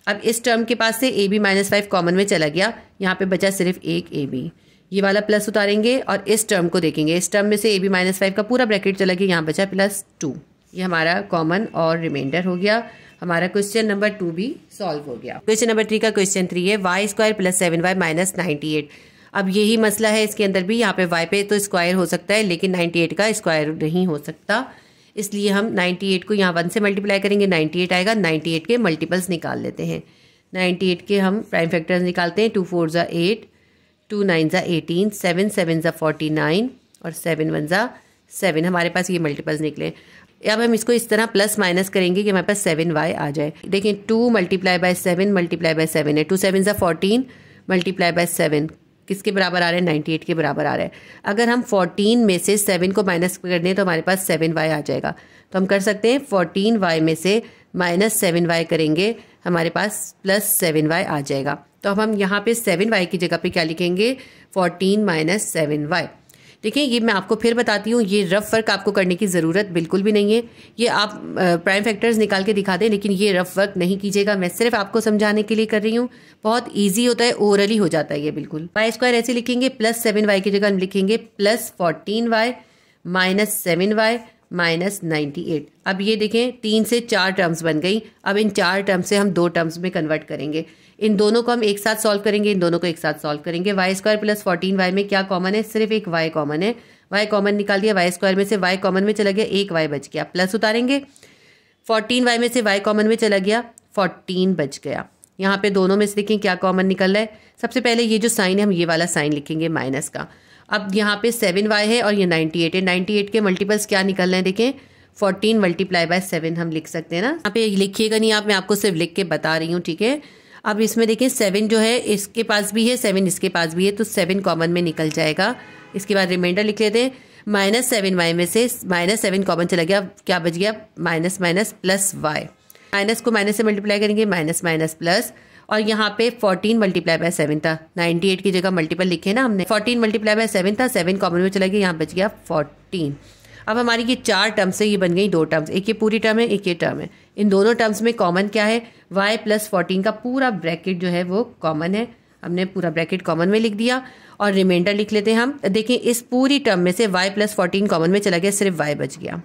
अब इस टर्म के पास से a b minus five common में चला गया यहाँ पे बचा सिर्फ एक ए बी ये वाला प्लस उतारेंगे और इस टर्म को देखेंगे इस टर्म में से ए बी माइनस फाइव का पूरा ब्रैकेट चला गया यहाँ बचा प्लस टू ये हमारा कॉमन और रिमाइंडर हो गया हमारा क्वेश्चन नंबर टू भी सॉल्व हो गया क्वेश्चन नंबर थ्री का क्वेश्चन थ्री है y square plus seven y minus ninety eight अब यही मसला है इसके अंदर भी यहाँ पे वाई पे तो स्क्वायर हो सकता है लेकिन नाइन्टी एट का स्क्वायर नहीं हो सकता इसलिए हम 98 को यहाँ वन से मल्टीप्लाई करेंगे 98 आएगा 98 के मल्टीपल्स निकाल लेते हैं 98 के हम प्राइम फैक्टर्स निकालते हैं टू फोर ज़ा एट टू नाइन ज़ा एटीन सेवन सेवन ज़ा फोर्टी नाइन और सेवन वन ज़ा सेवन हमारे पास ये मल्टीपल्स निकले अब हम इसको इस तरह प्लस माइनस करेंगे कि हमारे पास सेवन वाई आ जाए देखिए two multiply by seven multiply by seven है टू सेवन ज़ा फोर्टीन मल्टीप्लाई बाय सेवन किसके बराबर आ रहे हैं 98 के बराबर आ रहा है अगर हम 14 में से 7 को माइनस कर दें तो हमारे पास 7y आ जाएगा तो हम कर सकते हैं 14y में से माइनस सेवन वाई करेंगे हमारे पास प्लस सेवन वाई आ जाएगा तो अब हम यहाँ पे सेवन वाई की जगह पे क्या लिखेंगे फोर्टीन माइनस सेवन वाई देखिए ये मैं आपको फिर बताती हूँ ये रफ़ वर्क आपको करने की ज़रूरत बिल्कुल भी नहीं है ये आप प्राइम फैक्टर्स निकाल के दिखा दें लेकिन ये रफ़ वर्क नहीं कीजिएगा मैं सिर्फ आपको समझाने के लिए कर रही हूँ बहुत ईजी होता है ओवरली हो जाता है ये बिल्कुल वाई स्क्वायर ऐसे लिखेंगे प्लस सेवन वाई की जगह हम लिखेंगे plus fourteen y minus seven y minus ninety eight अब ये देखें तीन से चार टर्म्स बन गई अब इन चार टर्म्स से हम दो टर्म्स में कन्वर्ट करेंगे इन दोनों को हम एक साथ सॉल्व करेंगे इन दोनों को एक साथ सॉल्व करेंगे y square plus fourteen y में क्या कॉमन है सिर्फ एक वाई कॉमन है वाई कॉमन निकाल दिया वाई स्क्वायर में से वाई कॉमन में चला गया एक वाई बच गया प्लस उतारेंगे फोर्टीन वाई में से वाई कॉमन में चला गया फोर्टीन बच गया यहाँ पे दोनों में से देखें क्या कॉमन निकल रहा है सबसे पहले ये जो साइन है हम ये वाला साइन लिखेंगे माइनस का अब यहाँ पे सेवन वाई है और ये नाइन्टी एट है नाइन्टी एट के मल्टीपल्स क्या निकल रहे हैं देखें फोर्टीन मल्टीप्लाई बाय सेवन हम लिख सकते हैं ना यहाँ पे लिखिएगा नहीं आप मैं आपको सिर्फ लिख के बता रही हूँ ठीक है अब इसमें देखें सेवन जो है इसके पास भी है सेवन इसके पास भी है तो सेवन कॉमन में निकल जाएगा इसके बाद रिमाइंडर लिख लेते हैं माइनस सेवन वाई में से माइनस सेवन कॉमन चला गया क्या बच गया minus minus plus y minus को माइनस से मल्टीप्लाई करेंगे माइनस माइनस प्लस और यहाँ पे फोर्टीन मल्टीप्लाई बाय सेवन था एट की जगह मल्टीपल लिखे ना हमने फोर्टीन मल्टीप्लाई बाय सेवन था सेवन कॉमन में चला गया यहाँ बच गया फोर्टीन अब हमारी ये चार टर्म्स है ये बन गई दो टर्म्स एक ये पूरी टर्म है एक ये टर्म है इन दोनों टर्म्स में कॉमन क्या है वाई प्लस फोर्टीन का पूरा ब्रैकेट जो है वो कॉमन है हमने पूरा ब्रैकेट कॉमन में लिख दिया और रिमाइंडर लिख लेते हैं हम देखें इस पूरी टर्म में से वाई प्लस फोर्टीन कॉमन में चला गया सिर्फ वाई बच गया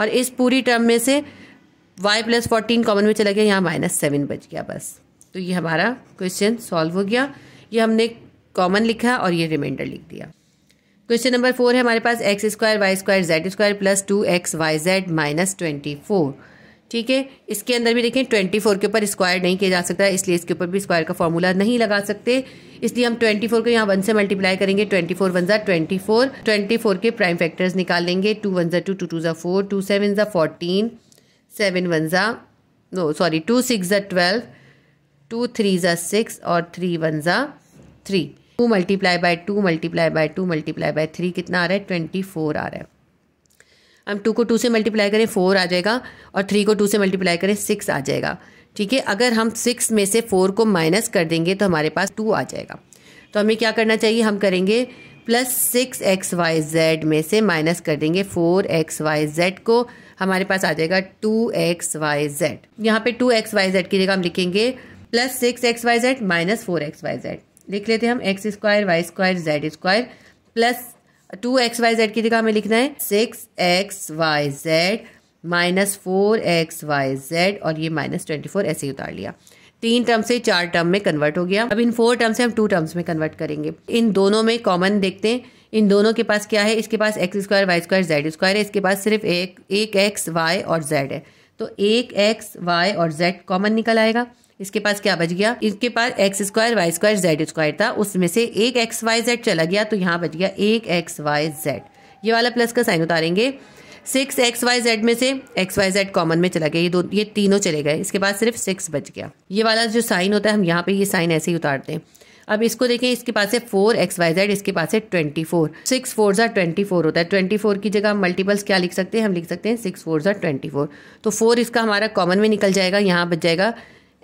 और इस पूरी टर्म में से वाई प्लस फोर्टीन कॉमन में चला गया यहाँ माइनस सेवन बच गया बस तो ये हमारा क्वेश्चन सॉल्व हो गया ये हमने कॉमन लिखा और ये रिमाइंडर लिख दिया क्वेश्चन नंबर फोर है हमारे पास x square y square Z square plus two x Y z minus twenty four ठीक है इसके अंदर भी देखें ट्वेंटी फोर के ऊपर स्क्वायर नहीं किया जा सकता इसलिए इसके ऊपर भी स्क्वायर का फॉर्मूला नहीं लगा सकते इसलिए हम ट्वेंटी फोर को यहाँ वन से मल्टीप्लाई करेंगे ट्वेंटी फोर वन ज़ा ट्वेंटी फोर ट्वेंटी फोर के प्राइम फैक्टर्स निकाल लेंगे टू वन ज़ा टू टू टू ज़ा फोर टू सेवन ज़ा फोर्टीन सेवन वन ज़ा नो सॉरी टू सिक्स ज़ा ट्वेल्व टू थ्री ज़ा सिक्स और थ्री वन ज़ा three two multiply by two multiply by two multiply by three कितना आ रहा है ट्वेंटी फोर आ रहा है हम टू को टू से मल्टीप्लाई करें फोर आ जाएगा और थ्री को टू से मल्टीप्लाई करें सिक्स आ जाएगा ठीक है अगर हम सिक्स में से फोर को माइनस कर देंगे तो हमारे पास टू आ जाएगा तो हमें क्या करना चाहिए हम करेंगे plus six x Y z में से माइनस कर देंगे फोर एक्स वाई जेड को हमारे पास आ जाएगा टू एक्स वाई जेड यहाँ पे टू एक्स वाई जेड की जगह हम लिखेंगे plus six x Y z minus four x Y z लिख लेते हैं हम x square y square Z square plus two x Y z की जगह हमें लिखना है six x Y z minus four x Y z और ये माइनस ट्वेंटी फोर ऐसे ही उतार लिया तीन टर्म से चार टर्म में कन्वर्ट हो गया अब इन फोर टर्म से हम टू टर्म्स में कन्वर्ट करेंगे इन दोनों में कॉमन देखते हैं इन दोनों के पास क्या है इसके पास x square y square Z square है इसके पास सिर्फ एक एक एक्स वाई और जेड है तो एक एक्स वाई और जेड कॉमन निकल आएगा इसके पास क्या बच गया इसके पास x square y square Z square था उसमें से एक एक्स वाई जेड चला गया तो यहाँ बच गया एक एक्स वाई जेड ये वाला प्लस का साइन उतारेंगे सिक्स एक्स वाई जेड में से एक्स वाई जेड कॉमन में चला गया ये दो ये तीनों चले गए इसके पास सिर्फ सिक्स बच गया ये वाला जो साइन होता है हम यहाँ पे ये साइन ऐसे ही उतारते हैं अब इसको देखें इसके पास है फोर एक्स वाई जेड इसके पास है ट्वेंटी फोर सिक्स फोर ज़ा ट्वेंटी फोर होता है ट्वेंटी फोर की जगह हम मल्टीपल्स क्या लिख सकते हैं हम लिख सकते हैं सिक्स फोर ज़ा ट्वेंटी फोर तो फोर इसका हमारा कॉमन में निकल जाएगा यहाँ बच जाएगा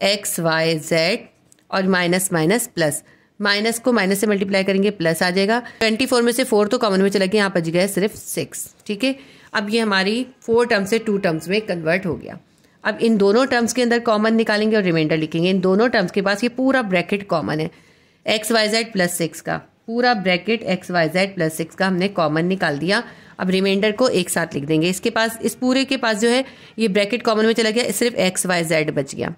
एक्स वाई जेड और माइनस माइनस प्लस माइनस को माइनस से मल्टीप्लाई करेंगे प्लस आ जाएगा ट्वेंटी फोर में से फोर तो कॉमन में चला गया यहाँ पर गया सिर्फ सिक्स ठीक है अब ये हमारी फोर टर्म्स से टू टर्म्स में कन्वर्ट हो गया अब इन दोनों टर्म्स के अंदर कॉमन निकालेंगे और रिमाइंडर लिखेंगे इन दोनों टर्म्स के पास ये पूरा ब्रैकेट कॉमन है x Y Z plus six का पूरा bracket x Y Z plus six का हमने कॉमन निकाल दिया अब रिमाइंडर को एक साथ लिख देंगे इसके पास इस पूरे के पास जो है ये ब्रैकेट कॉमन में चला गया सिर्फ एक्स वाई जेड बच गया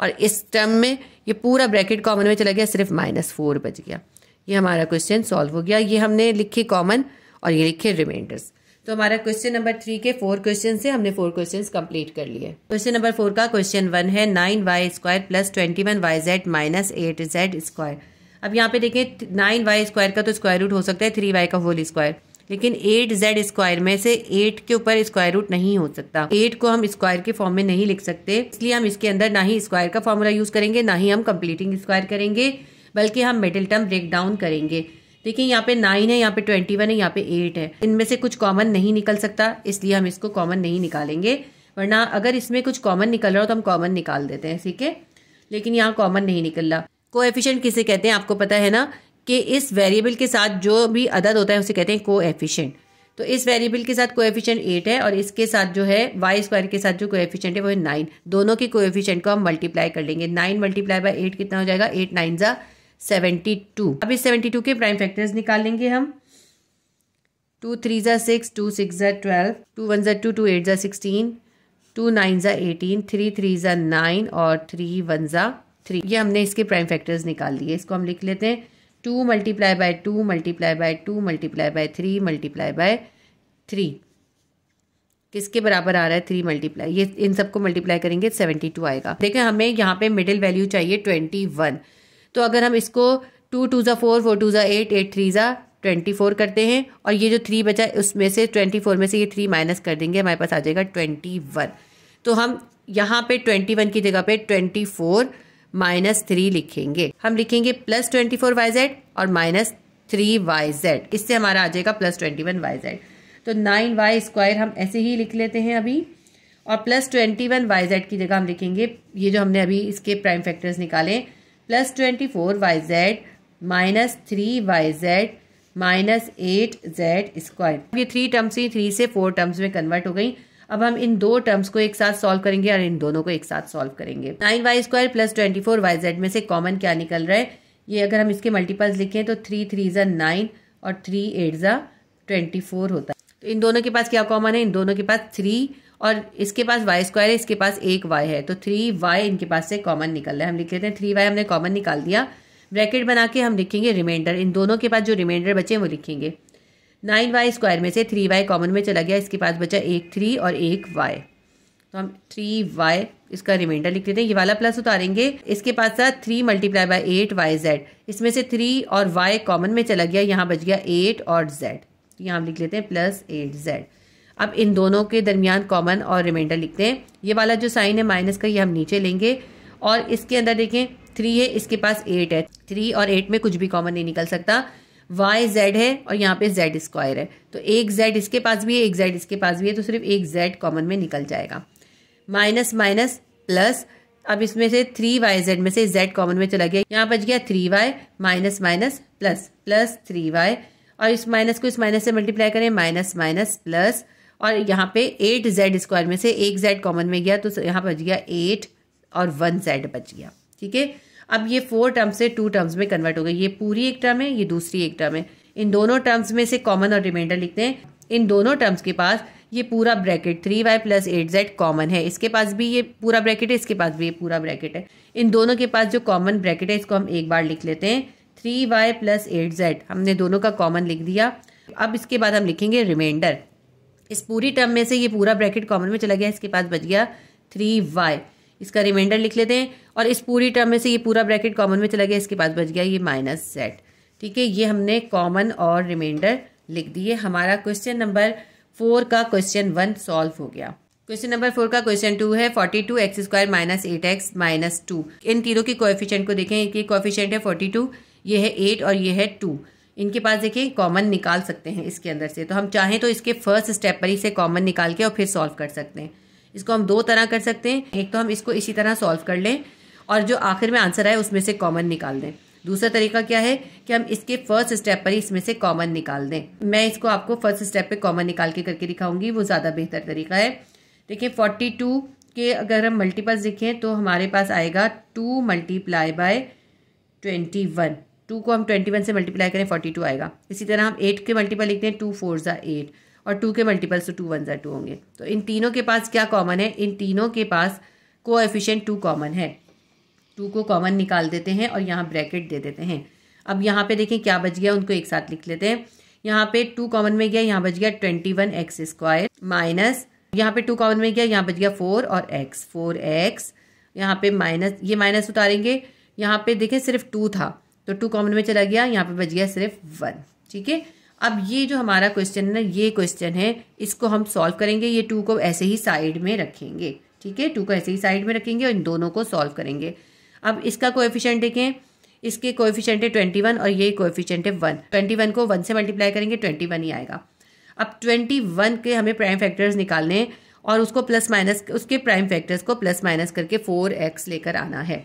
और इस टर्म में ये पूरा ब्रैकेट कॉमन में चला गया सिर्फ माइनस फोर बच गया ये हमारा क्वेश्चन सॉल्व हो गया ये हमने लिखे कॉमन और ये लिखे रिमाइंडर्स तो हमारा क्वेश्चन नंबर थ्री के फोर क्वेश्चन से हमने फोर क्वेश्चन कंप्लीट कर लिए क्वेश्चन नंबर फोर का क्वेश्चन वन है nine y square plus twenty one y z minus eight z square अब यहाँ पे देखें नाइन वाई स्क्वायर का तो स्क्वायर रूट हो सकता है थ्री वाई का होल स्क्वायर लेकिन एट जेड स्क्वायर में से एट के ऊपर स्क्वायर रूट नहीं हो सकता एट को हम स्क्वायर के फॉर्म में नहीं लिख सकते इसलिए हम इसके अंदर ना ही स्क्वायर का फॉर्मूला यूज करेंगे ना ही हम कंप्लीटिंग स्क्वायर करेंगे बल्कि हम मिडिल टर्म ब्रेक डाउन करेंगे देखिए यहाँ पे नाइन है यहाँ पे ट्वेंटी वन है यहाँ पे एट है इनमें से कुछ कॉमन नहीं निकल सकता इसलिए हम इसको कॉमन नहीं निकालेंगे वरना अगर इसमें कुछ कॉमन निकल रहा हो तो हम कॉमन निकाल देते हैं ठीक है लेकिन यहाँ कॉमन नहीं निकल रहा एफिशियंट किसे कहते हैं आपको पता है ना कि इस वेरिएबल के साथ जो भी अदद होता है उसे कहते हैं को एफिशेंट तो इस वेरिएबल के साथ को एफिशेंट एट है और इसके साथ जो है वाई स्क्वायर के साथ जो को एफिशेंट है वो है नाइन दोनों के को एफिशेंट को हम मल्टीप्लाई कर लेंगे नाइन मल्टीप्लाई बाई एट कितना हो जाएगा एट नाइन ज़ा सेवेंटी टू अब इस सेवेंटी टू के प्राइम फैक्टर्स निकाल लेंगे हम टू थ्री ज़ा सिक्स टू सिक्स ज़ा ट्वेल्व टू वन ज़ा टू टू एट ज़ा सिक्सटीन टू नाइन ज़ा एटीन थ्री थ्री ज़ा नाइन और थ्री वन ज़ा थ्री ये हमने इसके प्राइम फैक्टर्स निकाल लिए इसको हम लिख लेते हैं two multiply by two multiply by two multiply by three multiply by three किसके बराबर आ रहा है थ्री मल्टीप्लाई ये इन सबको मल्टीप्लाई करेंगे सेवेंटी टू आएगा देखें हमें यहाँ पे मिडिल वैल्यू चाहिए ट्वेंटी वन तो अगर हम इसको टू टू ज़ा फोर फोर टू ज़ा एट एट थ्री ज़ा ट्वेंटी फोर करते हैं और ये जो थ्री बचा उसमें से ट्वेंटी फोर में से ये थ्री माइनस कर देंगे हमारे पास आ जाएगा ट्वेंटी वन तो हम यहाँ पे ट्वेंटी वन की जगह पे ट्वेंटी फोर माइनस थ्री लिखेंगे हम लिखेंगे plus twenty four y z और माइनस थ्री वाई जेड इससे हमारा आ जाएगा plus twenty one y z तो नाइन वाई स्क्वायर हम ऐसे ही लिख लेते हैं अभी और plus twenty one y z की जगह हम लिखेंगे ये जो हमने अभी इसके प्राइम फैक्टर्स निकाले plus twenty four y z minus three y z minus eight z square ये थ्री टर्म्स ही थ्री से फोर टर्म्स में कन्वर्ट हो गई अब हम इन दो टर्म्स को एक साथ सॉल्व करेंगे और इन दोनों को एक साथ सॉल्व करेंगे nine y square plus twenty four y z में से कॉमन क्या निकल रहा है ये अगर हम इसके मल्टीपल्स लिखें तो थ्री थ्री ज़ा नाइन और थ्री एट ज़ा ट्वेंटी फोर होता है तो इन दोनों के पास क्या कॉमन है इन दोनों के पास थ्री और इसके पास वाई स्क्वायर है इसके पास एक वाई है तो थ्री वाई इनके पास से कॉमन निकल रहा है हम लिख लेते हैं थ्री वाई हमने कॉमन निकाल दिया ब्रैकेट बना के हम लिखेंगे रिमाइंडर इन दोनों के पास जो रिमाइंडर बचे हैं वो लिखेंगे नाइन वाई स्क्वायर में से थ्री वाई कॉमन में चला गया इसके पास बचा एक थ्री और एक वाई तो हम थ्री वाई इसका रिमाइंडर लिख लेते हैं ये वाला प्लस उतारेंगे इसके पास साथ three multiply by eight y z इसमें से थ्री और वाई कॉमन में चला गया यहाँ बच गया एट और जेड तो यहाँ हम लिख लेते हैं प्लस एट जेड अब इन दोनों के दरमियान कॉमन और रिमाइंडर लिखते हैं ये वाला जो साइन है माइनस का ये हम नीचे लेंगे और इसके अंदर देखें थ्री है इसके पास एट है थ्री और एट में कुछ भी कॉमन नहीं निकल सकता वाई जेड है और यहाँ पे जेड स्क्वायर है तो एक जेड इसके पास भी है एक जेड इसके पास भी है तो सिर्फ एक जेड कॉमन में निकल जाएगा माइनस माइनस प्लस अब इसमें से थ्री वाई जेड में से जेड कॉमन में चला गया यहाँ बच गया three y minus minus plus plus three y और इस माइनस को इस माइनस से मल्टीप्लाई करें माइनस माइनस प्लस और यहाँ पे एट जेड स्क्वायर में से एक जेड कॉमन में गया तो यहाँ बच गया एट और वन जेड बच गया ठीक है अब ये फोर टर्म्स से टू टर्म्स में कन्वर्ट हो गए ये पूरी एक टर्म है ये दूसरी एक टर्म है इन दोनों टर्म्स में से कॉमन और रिमाइंडर लिखते हैं इन दोनों टर्म्स के पास ये पूरा bracket three y plus eight z common है इसके पास भी ये पूरा ब्रैकेट है इसके पास भी ये पूरा ब्रैकेट है इन दोनों के पास जो कॉमन ब्रैकेट है इसको हम एक बार लिख लेते हैं three y plus eight z हमने दोनों का कॉमन लिख दिया अब इसके बाद हम लिखेंगे रिमाइंडर इस पूरी टर्म में से ये पूरा ब्रैकेट कॉमन में चला गया इसके पास बच गया थ्री वाई इसका रिमाइंडर लिख लेते हैं और इस पूरी टर्म में से ये पूरा ब्रैकेट कॉमन में चला गया इसके पास बच गया ये माइनस सेट ठीक है ये हमने कॉमन और रिमाइंडर लिख दिए हमारा क्वेश्चन नंबर फोर का क्वेश्चन वन सॉल्व हो गया क्वेश्चन नंबर फोर का क्वेश्चन टू है forty two x square minus eight x minus two इन तीनों के कोएफिशिएंट को देखें एक कोएफिशिएंट है फोर्टी टू ये है एट और ये है टू इनके पास देखिए कॉमन निकाल सकते हैं इसके अंदर से तो हम चाहें तो इसके फर्स्ट स्टेप पर ही से कॉमन निकाल के और फिर सॉल्व कर सकते हैं इसको हम दो तरह कर सकते हैं एक तो हम इसको इसी तरह सॉल्व कर लें और जो आखिर में आंसर आए उसमें से कॉमन निकाल दें दूसरा तरीका क्या है कि हम इसके फर्स्ट स्टेप पर ही इसमें से कॉमन निकाल दें मैं इसको आपको फर्स्ट स्टेप पे कॉमन निकाल के करके दिखाऊंगी वो ज़्यादा बेहतर तरीका है देखिए फोर्टी टू के अगर हम मल्टीपल्स लिखें तो हमारे पास आएगा two multiply by twenty one two को हम ट्वेंटी वन से मल्टीप्लाई करें फोर्टी टू आएगा इसी तरह हम एट के मल्टीपल लिखते हैं टू फोर ज़ा एट और टू के मल्टीपल्स तो टू वन ज़ा टू होंगे तो इन तीनों के पास क्या कॉमन है इन तीनों के पास को एफिशेंट टू कॉमन है टू को कॉमन निकाल देते हैं और यहाँ ब्रैकेट दे देते हैं अब यहाँ पे देखें क्या बच गया उनको एक साथ लिख लेते हैं यहाँ पे टू कॉमन में गया यहाँ बच गया twenty one x square minus यहाँ पे टू कॉमन में गया यहाँ बच गया फोर और एक्स फोर एक्स यहाँ पे माइनस ये माइनस उतारेंगे यहाँ पे देखें सिर्फ टू था तो टू कॉमन में चला गया यहाँ पे बच गया सिर्फ वन ठीक है अब ये जो हमारा क्वेश्चन है ना ये क्वेश्चन है इसको हम सॉल्व करेंगे ये टू को ऐसे ही साइड में रखेंगे ठीक है टू को ऐसे ही साइड में रखेंगे और इन दोनों को सॉल्व करेंगे अब इसका कोएफिशिएंट देखें इसके कोएफिशिएंट है ट्वेंटी वन और ये कोएफिशिएंट है वन ट्वेंटी वन को वन से मल्टीप्लाई करेंगे ट्वेंटी वन ही आएगा अब ट्वेंटी वन के हमें प्राइम फैक्टर्स निकालने और उसको प्लस माइनस उसके प्राइम फैक्टर्स को प्लस माइनस करके फोर एक्स लेकर आना है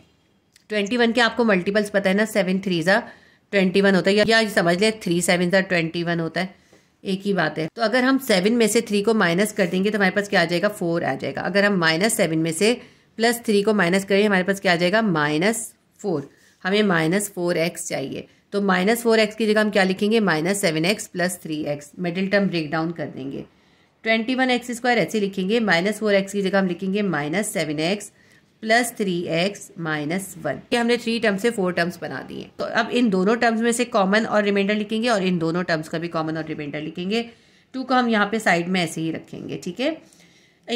ट्वेंटी वन के आपको मल्टीपल्स पता है ना सेवन थ्री ज़ा ट्वेंटी वन होता है या समझ लें थ्री सेवन सा ट्वेंटी वन होता है एक ही बात है तो अगर हम सेवन में से थ्री को माइनस कर देंगे तो हमारे पास क्या आ जाएगा फोर आ जाएगा अगर हम माइनस सेवन में से प्लस थ्री को माइनस करें हमारे पास क्या आ जाएगा माइनस फोर हमें माइनस फोर एक्स चाहिए तो माइनस फोर एक्स की जगह हम क्या लिखेंगे minus seven x plus three x middle term break down कर देंगे ट्वेंटी वन एक्स स्क्वायर ऐसे लिखेंगे माइनस फोर एक्स की जगह हम लिखेंगे minus seven x plus three x minus one ये हमने थ्री टर्म से फोर टर्म्स बना दिए तो अब इन दोनों टर्म्स में से कॉमन और रिमाइंडर लिखेंगे और इन दोनों टर्म्स का भी कॉमन और रिमाइंडर लिखेंगे टू को हम यहाँ पे साइड में ऐसे ही रखेंगे ठीक है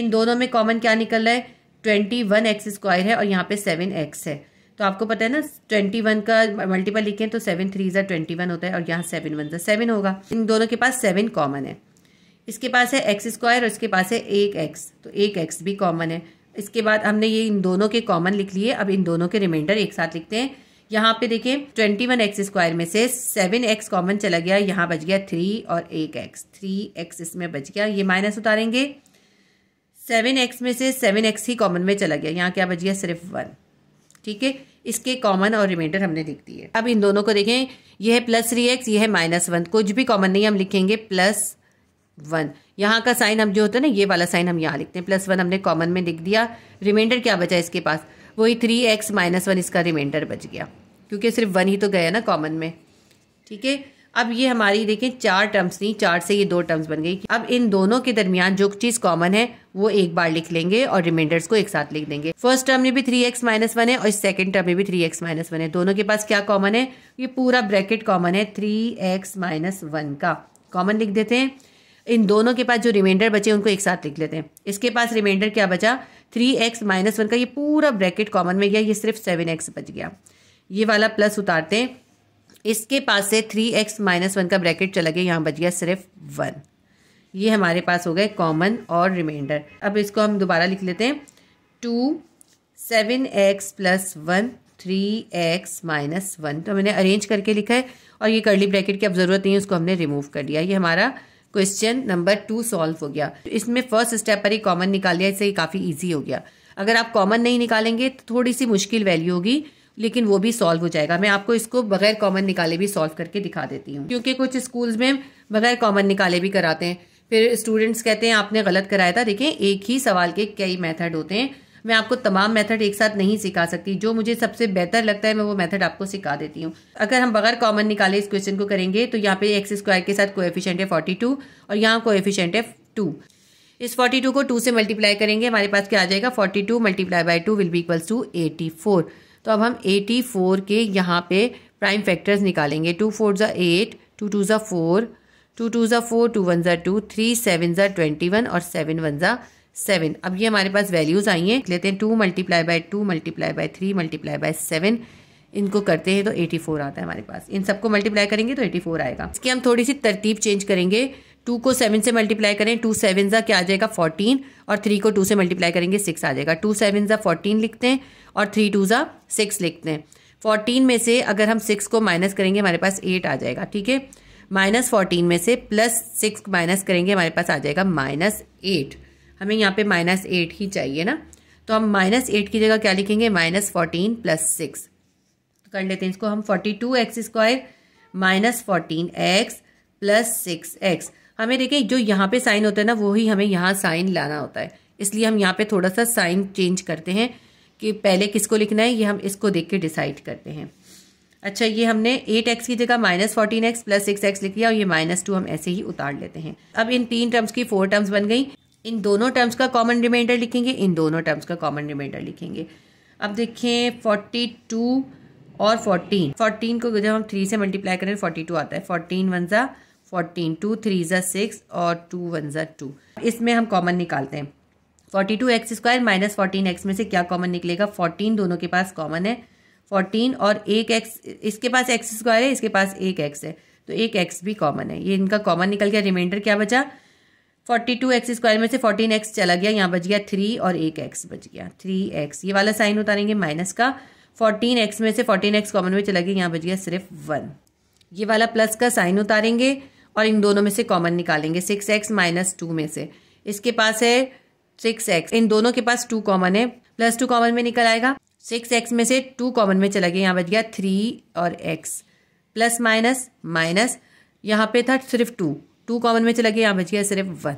इन दोनों में कॉमन क्या निकल रहा है ट्वेंटी वन एक्स स्क्वायर है और यहाँ पे सेवन एक्स है तो आपको पता है ना ट्वेंटी वन का मल्टीपल लिखें तो सेवन थ्री जो ट्वेंटी वन होता है और यहाँ सेवन वन ज़ा सेवन होगा इन दोनों के पास सेवन कॉमन है इसके पास है एक्स स्क्वायर और इसके पास है एक एक्स तो एक एक्स भी कॉमन है इसके बाद हमने ये इन दोनों के कॉमन लिख लिए अब इन दोनों के रिमाइंडर एक साथ लिखते हैं यहाँ पे देखें ट्वेंटी वन एक्स स्क्वायर में से सेवन एक्स कॉमन चला गया यहाँ बच गया थ्री और एक एक्स थ्री एक्स इसमें बच गया ये माइनस उतारेंगे सेवन एक्स में से सेवन एक्स ही कॉमन में चला गया यहाँ क्या बच गया सिर्फ वन ठीक है इसके कॉमन और रिमाइंडर हमने लिख दिए अब इन दोनों को देखें यह है प्लस थ्री एक्स यह है माइनस वन कुछ भी कॉमन नहीं हम लिखेंगे प्लस वन यहाँ का साइन हम जो होता है ना ये वाला साइन हम यहाँ लिखते हैं प्लस वन हमने कॉमन में लिख दिया रिमाइंडर क्या बचा इसके पास वही थ्री एक्स माइनस वन इसका रिमाइंडर बच गया क्योंकि सिर्फ वन ही तो गया ना कॉमन में ठीक है अब ये हमारी देखें चार टर्म्स थी चार से ये दो टर्म्स बन गई अब इन दोनों के दरमियान जो चीज़ कॉमन है वो एक बार लिख लेंगे और रिमाइंडर्स को एक साथ लिख देंगे फर्स्ट टर्म में भी थ्री एक्स माइनस वन है और सेकंड टर्म में भी थ्री एक्स माइनस वन है दोनों के पास क्या कॉमन है ये पूरा ब्रैकेट कॉमन है थ्री एक्स माइनस वन का कॉमन लिख देते हैं इन दोनों के पास जो रिमाइंडर बचे उनको एक साथ लिख लेते हैं इसके पास रिमाइंडर क्या बचा थ्री एक्स माइनस वन का ये पूरा ब्रैकेट कॉमन में गया ये सिर्फ सेवन एक्स बच गया ये वाला प्लस उतारते हैं इसके पास से थ्री एक्स माइनस वन का ब्रैकेट चला गया यहाँ बच गया सिर्फ वन ये हमारे पास हो गए कॉमन और रिमाइंडर अब इसको हम दोबारा लिख लेते हैं two seven x plus one three x minus one तो मैंने अरेंज करके लिखा है और ये करली ब्रैकेट की अब ज़रूरत नहीं है उसको हमने रिमूव कर लिया ये हमारा क्वेश्चन नंबर टू सॉल्व हो गया इसमें फर्स्ट स्टेप पर ही कॉमन निकाल लिया इससे काफ़ी ईजी हो गया अगर आप कॉमन नहीं निकालेंगे तो थोड़ी सी मुश्किल वैल्यू होगी लेकिन वो भी सॉल्व हो जाएगा मैं आपको इसको बगैर कॉमन निकाले भी सॉल्व करके दिखा देती हूँ क्योंकि कुछ स्कूल्स में बगैर कॉमन निकाले भी कराते हैं फिर स्टूडेंट्स कहते हैं आपने गलत कराया था देखें एक ही सवाल के कई मेथड होते हैं मैं आपको तमाम मेथड एक साथ नहीं सिखा सकती जो मुझे सबसे बेहतर लगता है मैं वो मेथड आपको सिखा देती हूँ अगर हम बगैर कॉमन निकाले इस क्वेश्चन को करेंगे तो यहाँ पे एक्स स्क्वायर के साथ कोएफिशिएंट है फोर्टी टू और यहाँ कोएफिशिएंट है टू इस फोर्टी टू को टू से मल्टीप्लाई करेंगे हमारे पास क्या आ जाएगा forty two multiply by two will be equals to eighty four तो अब हम एटी फोर के यहाँ पे प्राइम फैक्टर्स निकालेंगे टू फोर ज़ा एट टू टू ज़ा फोर टू टू ज़ा फोर टू वन ज़ा टू थ्री सेवन ज़ा ट्वेंटी वन और सेवन वन ज़ा सेवन अब ये हमारे पास वैल्यूज़ आई हैं लेते हैं two multiply by two multiply by three multiply by seven इनको करते हैं तो एटी फोर आता है हमारे पास इन सबको मल्टीप्लाई करेंगे तो एटी फोर आएगा इसकी हम थोड़ी सी तरतीब चेंज करेंगे टू को सेवन से मल्टीप्लाई करें टू सेवन ज़ा क्या आ जाएगा फोर्टीन और थ्री को टू से मल्टीप्लाई करेंगे सिक्स आ जाएगा टू सेवन ज़ा फोर्टीन लिखते हैं और थ्री टू ज़ा सिक्स लिखते हैं फोर्टीन में से अगर हम सिक्स को माइनस करेंगे हमारे पास एट आ जाएगा ठीक है माइनस फोर्टीन में से प्लस सिक्स माइनस करेंगे हमारे पास आ जाएगा माइनस एट हमें यहाँ पे माइनस एट ही चाहिए ना तो हम माइनस एट की जगह क्या लिखेंगे माइनस फोर्टीन प्लस सिक्स कर लेते हैं इसको हम forty two x square minus fourteen x plus six x हमें देखें जो यहाँ पे साइन होता है ना वो ही हमें यहाँ साइन लाना होता है इसलिए हम यहाँ पे थोड़ा सा साइन चेंज करते हैं कि पहले किसको लिखना है ये हम इसको देख के डिसाइड करते हैं अच्छा ये हमने एट एक्स की जगह minus fourteen x plus six x लिख लिया और ये माइनस टू हम ऐसे ही उतार लेते हैं अब इन तीन टर्म्स की फोर टर्म्स बन गई इन दोनों टर्म्स का कॉमन रिमाइंडर लिखेंगे इन दोनों टर्म्स का कॉमन रिमाइंडर लिखेंगे अब देखें फोर्टी टू और फोर्टीन फोर्टीन को जब हम थ्री से मल्टीप्लाई करें फोर्टी टू आता है फोर्टीन वन ज़ा फोर्टीन टू थ्री ज़ा सिक्स और टू वन ज़ा टू इसमें हम कॉमन निकालते हैं forty two x square minus fourteen x में से क्या कॉमन निकलेगा फोर्टीन दोनों के पास कॉमन है फोर्टीन और एक एक्स इसके पास एक्स स्क्वायर है इसके पास एक एक्स है तो एक एक्स भी कॉमन है ये इनका कॉमन निकल गया रिमाइंडर क्या बचा फोर्टी टू एक्स स्क्वायर में से फोर्टीन एक्स चला गया यहाँ बच गया थ्री और एक एक्स बच गया थ्री एक्स ये वाला साइन उतारेंगे माइनस का फोर्टीन एक्स में से फोर्टीन एक्स कॉमन में चला गया यहाँ बच गया सिर्फ वन ये वाला प्लस का साइन उतारेंगे और इन दोनों में से कॉमन निकालेंगे सिक्स एक्स माइनस टू में से इसके पास है सिक्स एक्स इन दोनों के पास टू कॉमन है प्लस टू कॉमन में निकल आएगा सिक्स एक्स में से टू कॉमन में चला गया यहाँ बच गया थ्री और एक्स प्लस माइनस माइनस यहाँ पे था सिर्फ टू टू कॉमन में चला गया यहाँ बच गया सिर्फ वन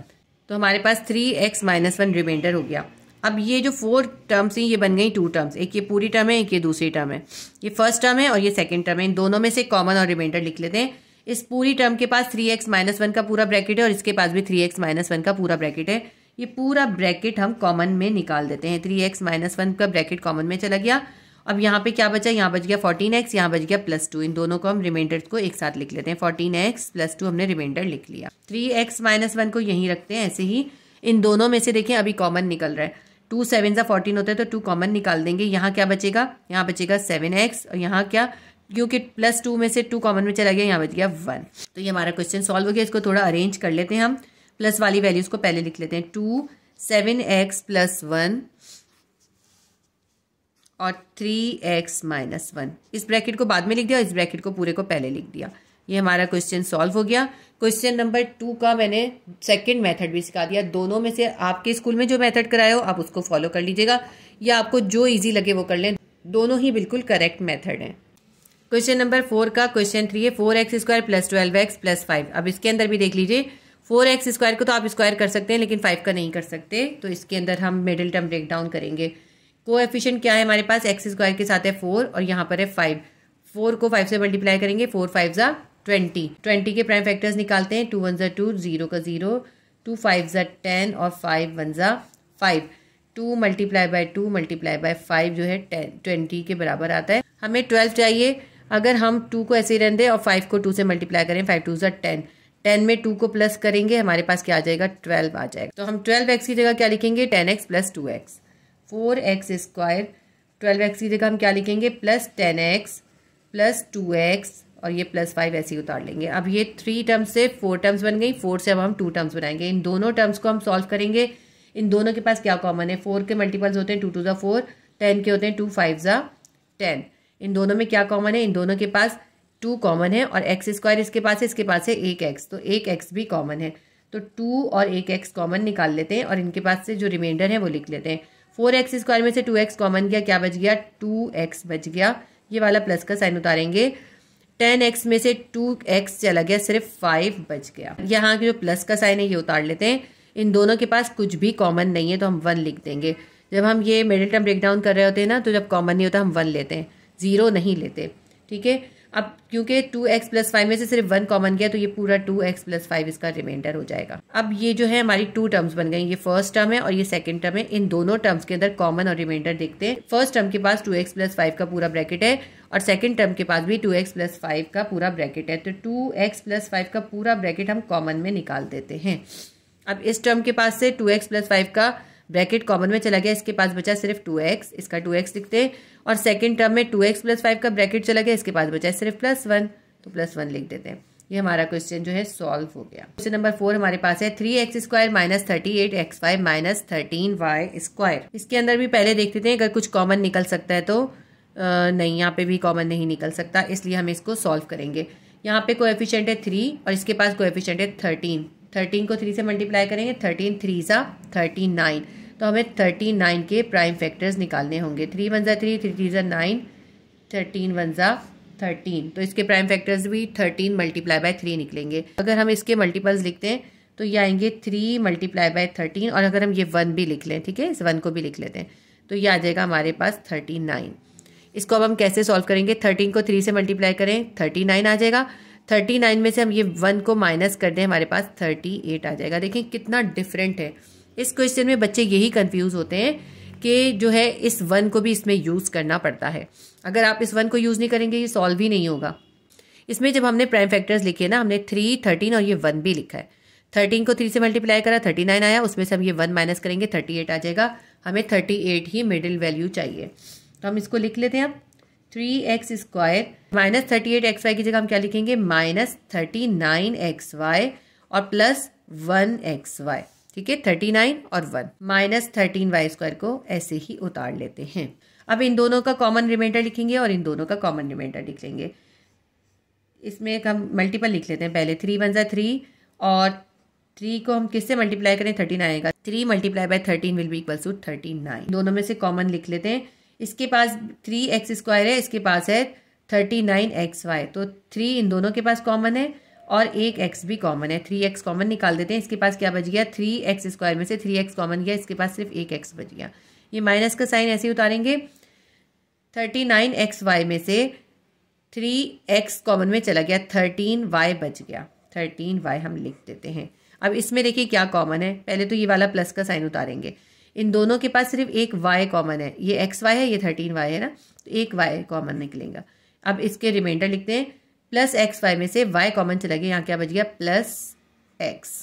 तो हमारे पास three x minus one remainder हो गया अब ये जो फोर टर्म्स हैं ये बन गई टू टर्म्स एक ये पूरी टर्म है एक ये दूसरी टर्म है ये फर्स्ट टर्म है और ये सेकेंड टर्म है इन दोनों में से कॉमन और रिमाइंडर लिख लेते हैं इस पूरी टर्म के पास थ्री एक्स माइनस वन का पूरा ब्रैकेट है और इसके पास भी थ्री एक्स माइनस वन का पूरा ब्रैकेट है ये पूरा ब्रैकेट हम कॉमन में निकाल देते हैं थ्री एक्स माइनस वन का ब्रैकेट कॉमन में चला गया अब यहाँ पे क्या बचा यहाँ बच गया फोर्टीन एक्स यहाँ बच गया प्लस टू इन दोनों को हम रिमाइंडर को एक साथ लिख लेते हैं फोर्टीन एक्स प्लस टू हमने रिमाइंडर लिख लिया थ्री एक्स माइनस वन को यहीं रखते हैं ऐसे ही इन दोनों में से देखें अभी कॉमन निकल रहा है टू सेवन सा फोर्टीन होता है तो टू कॉमन निकाल देंगे यहाँ क्या बचेगा यहाँ बचेगा सेवन एक्स और यहाँ क्या क्योंकि प्लस टू में से टू कॉमन में चला गया यहाँ बच गया वन तो ये हमारा क्वेश्चन सॉल्व हो गया इसको थोड़ा अरेंज कर लेते हैं हम प्लस वाली वैल्यूज़ को पहले लिख लेते हैं two seven x plus one और थ्री एक्स माइनस वन इस ब्रैकेट को बाद में लिख दिया इस ब्रैकेट को पूरे को पहले लिख दिया ये हमारा क्वेश्चन सॉल्व हो गया क्वेश्चन नंबर टू का मैंने सेकंड मेथड भी सिखा दिया दोनों में से आपके स्कूल में जो मेथड कराया हो आप उसको फॉलो कर लीजिएगा या आपको जो इजी लगे वो कर लें दोनों ही बिल्कुल करेक्ट मेथड हैं क्वेश्चन नंबर फोर का क्वेश्चन थ्री है four x square plus twelve x plus five अब इसके अंदर भी देख लीजिए फोर एक्स स्क्वायर को तो आप स्क्वायर कर सकते हैं लेकिन फाइव का नहीं कर सकते तो इसके अंदर हम मिडिल टर्म ब्रेक डाउन करेंगे कोएफिशिएंट क्या है हमारे पास एक्स स्क्वायर के साथ है फोर और यहाँ पर है फाइव फोर को फाइव से मल्टीप्लाई करेंगे फोर फाइव ज़ा ट्वेंटी ट्वेंटी के प्राइम फैक्टर्स निकालते हैं टू वन ज़ा टू ज़ीरो का ज़ीरो टू फाइव ज़ा टेन और फाइव वन ज़ा five two multiply by two multiply by five जो है टेन ट्वेंटी के बराबर आता है हमें ट्वेल्व चाहिए अगर हम टू को ऐसे ही रहने दें और फाइव को टू से मल्टीप्लाई करें फाइव टू ज़ा टेन टेन में टू को प्लस करेंगे हमारे पास क्या आ जाएगा ट्वेल्व आ जाएगा तो हम ट्वेल्व एक्स की जगह क्या लिखेंगे ten x plus two x four x square twelve x की जगह हम क्या लिखेंगे plus ten x plus two x और ये प्लस फाइव ऐसे ही उतार लेंगे अब ये थ्री टर्म्स से फोर टर्म्स बन गई फोर से अब हम टू टर्म्स बनाएंगे इन दोनों टर्म्स को हम सॉल्व करेंगे इन दोनों के पास क्या कॉमन है फोर के मल्टीपल्स होते हैं टू टू ज़ा फोर टेन के होते हैं टू फाइव ज़ा टेन इन दोनों में क्या कॉमन है इन दोनों के पास टू कॉमन है और एक्स स्क्वायर इसके पास है इसके पास है एक एक्स तो एक एक्स भी कॉमन है तो टू और एक एक्स कॉमन निकाल लेते हैं और इनके पास से जो रिमाइंडर है वो लिख लेते हैं फोर एक्स स्क्वायर में से टू एक्स कॉमन गया क्या बच गया टू एक्स बच गया ये वाला प्लस का साइन उतारेंगे टेन एक्स में से टू एक्स चला गया सिर्फ फाइव बच गया यहाँ के जो प्लस का साइन है ये उतार लेते हैं इन दोनों के पास कुछ भी कॉमन नहीं है तो हम वन लिख देंगे जब हम ये मिडिल टर्म ब्रेकडाउन कर रहे होते हैं ना तो जब कॉमन नहीं होता हम वन लेते हैं ज़ीरो नहीं लेते ठीक है अब क्योंकि टू एक्स प्लस फाइव में से सिर्फ वन कॉमन गया तो ये पूरा टू एक्स प्लस फाइव इसका रिमाइंडर हो जाएगा अब ये जो है हमारी टू टर्म्स बन गई ये फर्स्ट टर्म है और ये सेकंड टर्म है इन दोनों टर्म्स के अंदर कॉमन और रिमाइंडर देखते हैं फर्स्ट टर्म के पास टू एक्स प्लस फाइव का पूरा ब्रैकेट है और सेकंड टर्म के पास भी टू एक्स प्लस फाइव का पूरा ब्रैकेट है तो टू एक्स प्लस फाइव का पूरा ब्रैकेट हम कॉमन में निकाल देते हैं अब इस टर्म के पास से टू एक्स प्लस फाइव का ब्रैकेट कॉमन में चला गया इसके पास बचा सिर्फ टू एक्स इसका टू एक्स लिखते हैं और सेकेंड टर्म में टू एक्स प्लस फाइव का ब्रैकेट चला गया इसके पास बचा सिर्फ प्लस वन तो प्लस वन लिख देते हैं ये हमारा क्वेश्चन जो है सॉल्व हो गया क्वेश्चन नंबर फोर हमारे पास है three x square minus thirty eight x five minus thirteen y square इसके अंदर भी पहले देखते थे अगर कुछ कॉमन निकल सकता है तो नहीं यहाँ पे भी कॉमन नहीं निकल सकता इसलिए हम इसको सॉल्व करेंगे यहाँ पे कोएफिशिएंट है थ्री और इसके पास कोएफिशिएंट है थर्टीन थर्टीन को थ्री से मल्टीप्लाई करेंगे थर्टीन थ्री सा थर्टी नाइन तो हमें थर्टी नाइन के प्राइम फैक्टर्स निकालने होंगे थ्री वन ज़ा थ्री थ्री थ्री ज़ा नाइन थर्टीन वन ज़ा थर्टीन तो इसके प्राइम फैक्टर्स भी थर्टीन मल्टीप्लाई बाय थ्री निकलेंगे अगर हम इसके मल्टीपल्स लिखते हैं तो ये आएंगे थ्री मल्टीप्लाई बाय थर्टीन और अगर हम ये वन भी लिख लें ठीक है इस वन को भी लिख लेते हैं तो ये आ जाएगा हमारे पास थर्टी नाइन इसको अब हम कैसे सॉल्व करेंगे थर्टीन को थ्री से मल्टीप्लाई करें थर्टी नाइन आ जाएगा थर्टी नाइन में से हम ये वन को माइनस कर दें हमारे पास थर्टी एट आ जाएगा देखें कितना डिफरेंट है इस क्वेश्चन में बच्चे यही कंफ्यूज होते हैं कि जो है इस वन को भी इसमें यूज़ करना पड़ता है अगर आप इस वन को यूज़ नहीं करेंगे ये सॉल्व ही नहीं होगा इसमें जब हमने प्राइम फैक्टर्स लिखे ना हमने थ्री थर्टीन और ये वन भी लिखा है थर्टीन को थ्री से मल्टीप्लाई करा थर्टी नाइन आया उसमें से हम ये वन माइनस करेंगे थर्टी एट आ जाएगा हमें थर्टी एट ही मिडिल वैल्यू चाहिए तो हम इसको लिख लेते हैं अब three x square minus thirty eight x y की जगह हम क्या लिखेंगे minus thirty nine x y और प्लस वन एक्स वाई ठीक है थर्टी नाइन और one minus thirteen y square को ऐसे ही उतार लेते हैं अब इन दोनों का कॉमन रिमाइंडर लिखेंगे और इन दोनों का कॉमन रिमाइंडर लिख लेंगे इसमें एक हम मल्टीपल लिख लेते हैं पहले थ्री वन जै थ्री और थ्री को हम किससे मल्टीप्लाई करें थर्टीन आएगा three multiply by thirteen will be equals to thirty nine दोनों में से कॉमन लिख लेते हैं इसके पास थ्री एक्स स्क्वायर है इसके पास है थर्टी नाइन एक्स वाई तो थ्री इन दोनों के पास कॉमन है और एक एक्स भी कॉमन है थ्री एक्स कॉमन निकाल देते हैं इसके पास क्या बच गया थ्री एक्स स्क्वायर में से थ्री एक्स कॉमन गया इसके पास सिर्फ एक एक्स बच गया ये माइनस का साइन ऐसे उतारेंगे थर्टी नाइन एक्स वाई में से थ्री एक्स कॉमन में चला गया थर्टीन वाई बच गया थर्टीन वाई हम लिख देते हैं अब इसमें देखिए क्या कॉमन है पहले तो ये वाला प्लस का साइन उतारेंगे इन दोनों के पास सिर्फ एक वाई कॉमन है ये एक्स वाई है ये थर्टीन वाई है ना तो एक वाई कॉमन निकलेगा अब इसके रिमाइंडर लिखते हैं प्लस एक्स वाई में से वाई कॉमन चला गया यहाँ क्या बच गया प्लस एक्स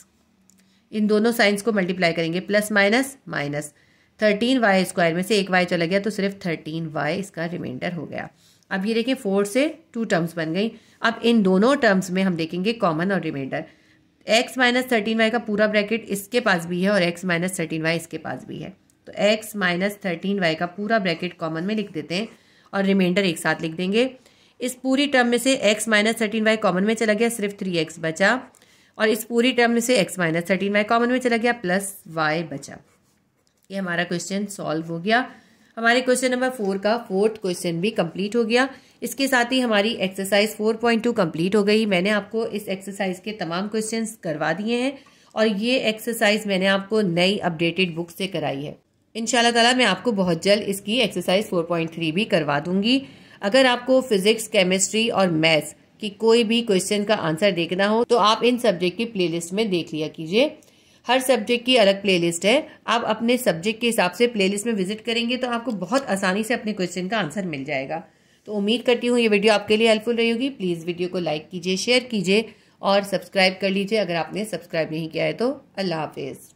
इन दोनों साइंस को मल्टीप्लाई करेंगे plus minus minus thirteen y square में से एक वाई चला गया तो सिर्फ थर्टीन वाई इसका रिमाइंडर हो गया अब ये देखें फोर से टू टर्म्स बन गई अब इन दोनों टर्म्स में हम देखेंगे कॉमन और remainder x minus thirteen y का पूरा ब्रैकेट इसके पास भी है और एक्स माइनस थर्टीन वाई इसके पास भी है तो एक्स माइनस थर्टीन वाई का पूरा ब्रैकेट कॉमन में लिख देते हैं और रिमाइंडर एक साथ लिख देंगे इस पूरी टर्म में से x minus thirteen y common में चला गया सिर्फ थ्री एक्स बचा और इस पूरी टर्म में से x minus thirteen y common में चला गया प्लस वाई बचा ये हमारा क्वेश्चन सॉल्व हो गया हमारे क्वेश्चन नंबर फोर का फोर्थ क्वेश्चन भी कंप्लीट हो गया इसके साथ ही हमारी एक्सरसाइज 4.2 कंप्लीट हो गई मैंने आपको इस एक्सरसाइज के तमाम क्वेश्चंस करवा दिए हैं और ये एक्सरसाइज मैंने आपको नई अपडेटेड बुक से कराई है इन ताला मैं आपको बहुत जल्द इसकी एक्सरसाइज 4.3 भी करवा दूंगी अगर आपको फिजिक्स केमिस्ट्री और मैथ्स की कोई भी क्वेश्चन का आंसर देखना हो तो आप इन सब्जेक्ट की लिस्ट में देख लिया कीजिए हर सब्जेक्ट की अलग प्लेलिस्ट है आप अपने सब्जेक्ट के हिसाब से प्लेलिस्ट में विजिट करेंगे तो आपको बहुत आसानी से अपने क्वेश्चन का आंसर मिल जाएगा तो उम्मीद करती हूँ ये वीडियो आपके लिए हेल्पफुल रही होगी प्लीज़ वीडियो को लाइक कीजिए शेयर कीजिए और सब्सक्राइब कर लीजिए अगर आपने सब्सक्राइब नहीं किया है तो अल्लाह हाफिज़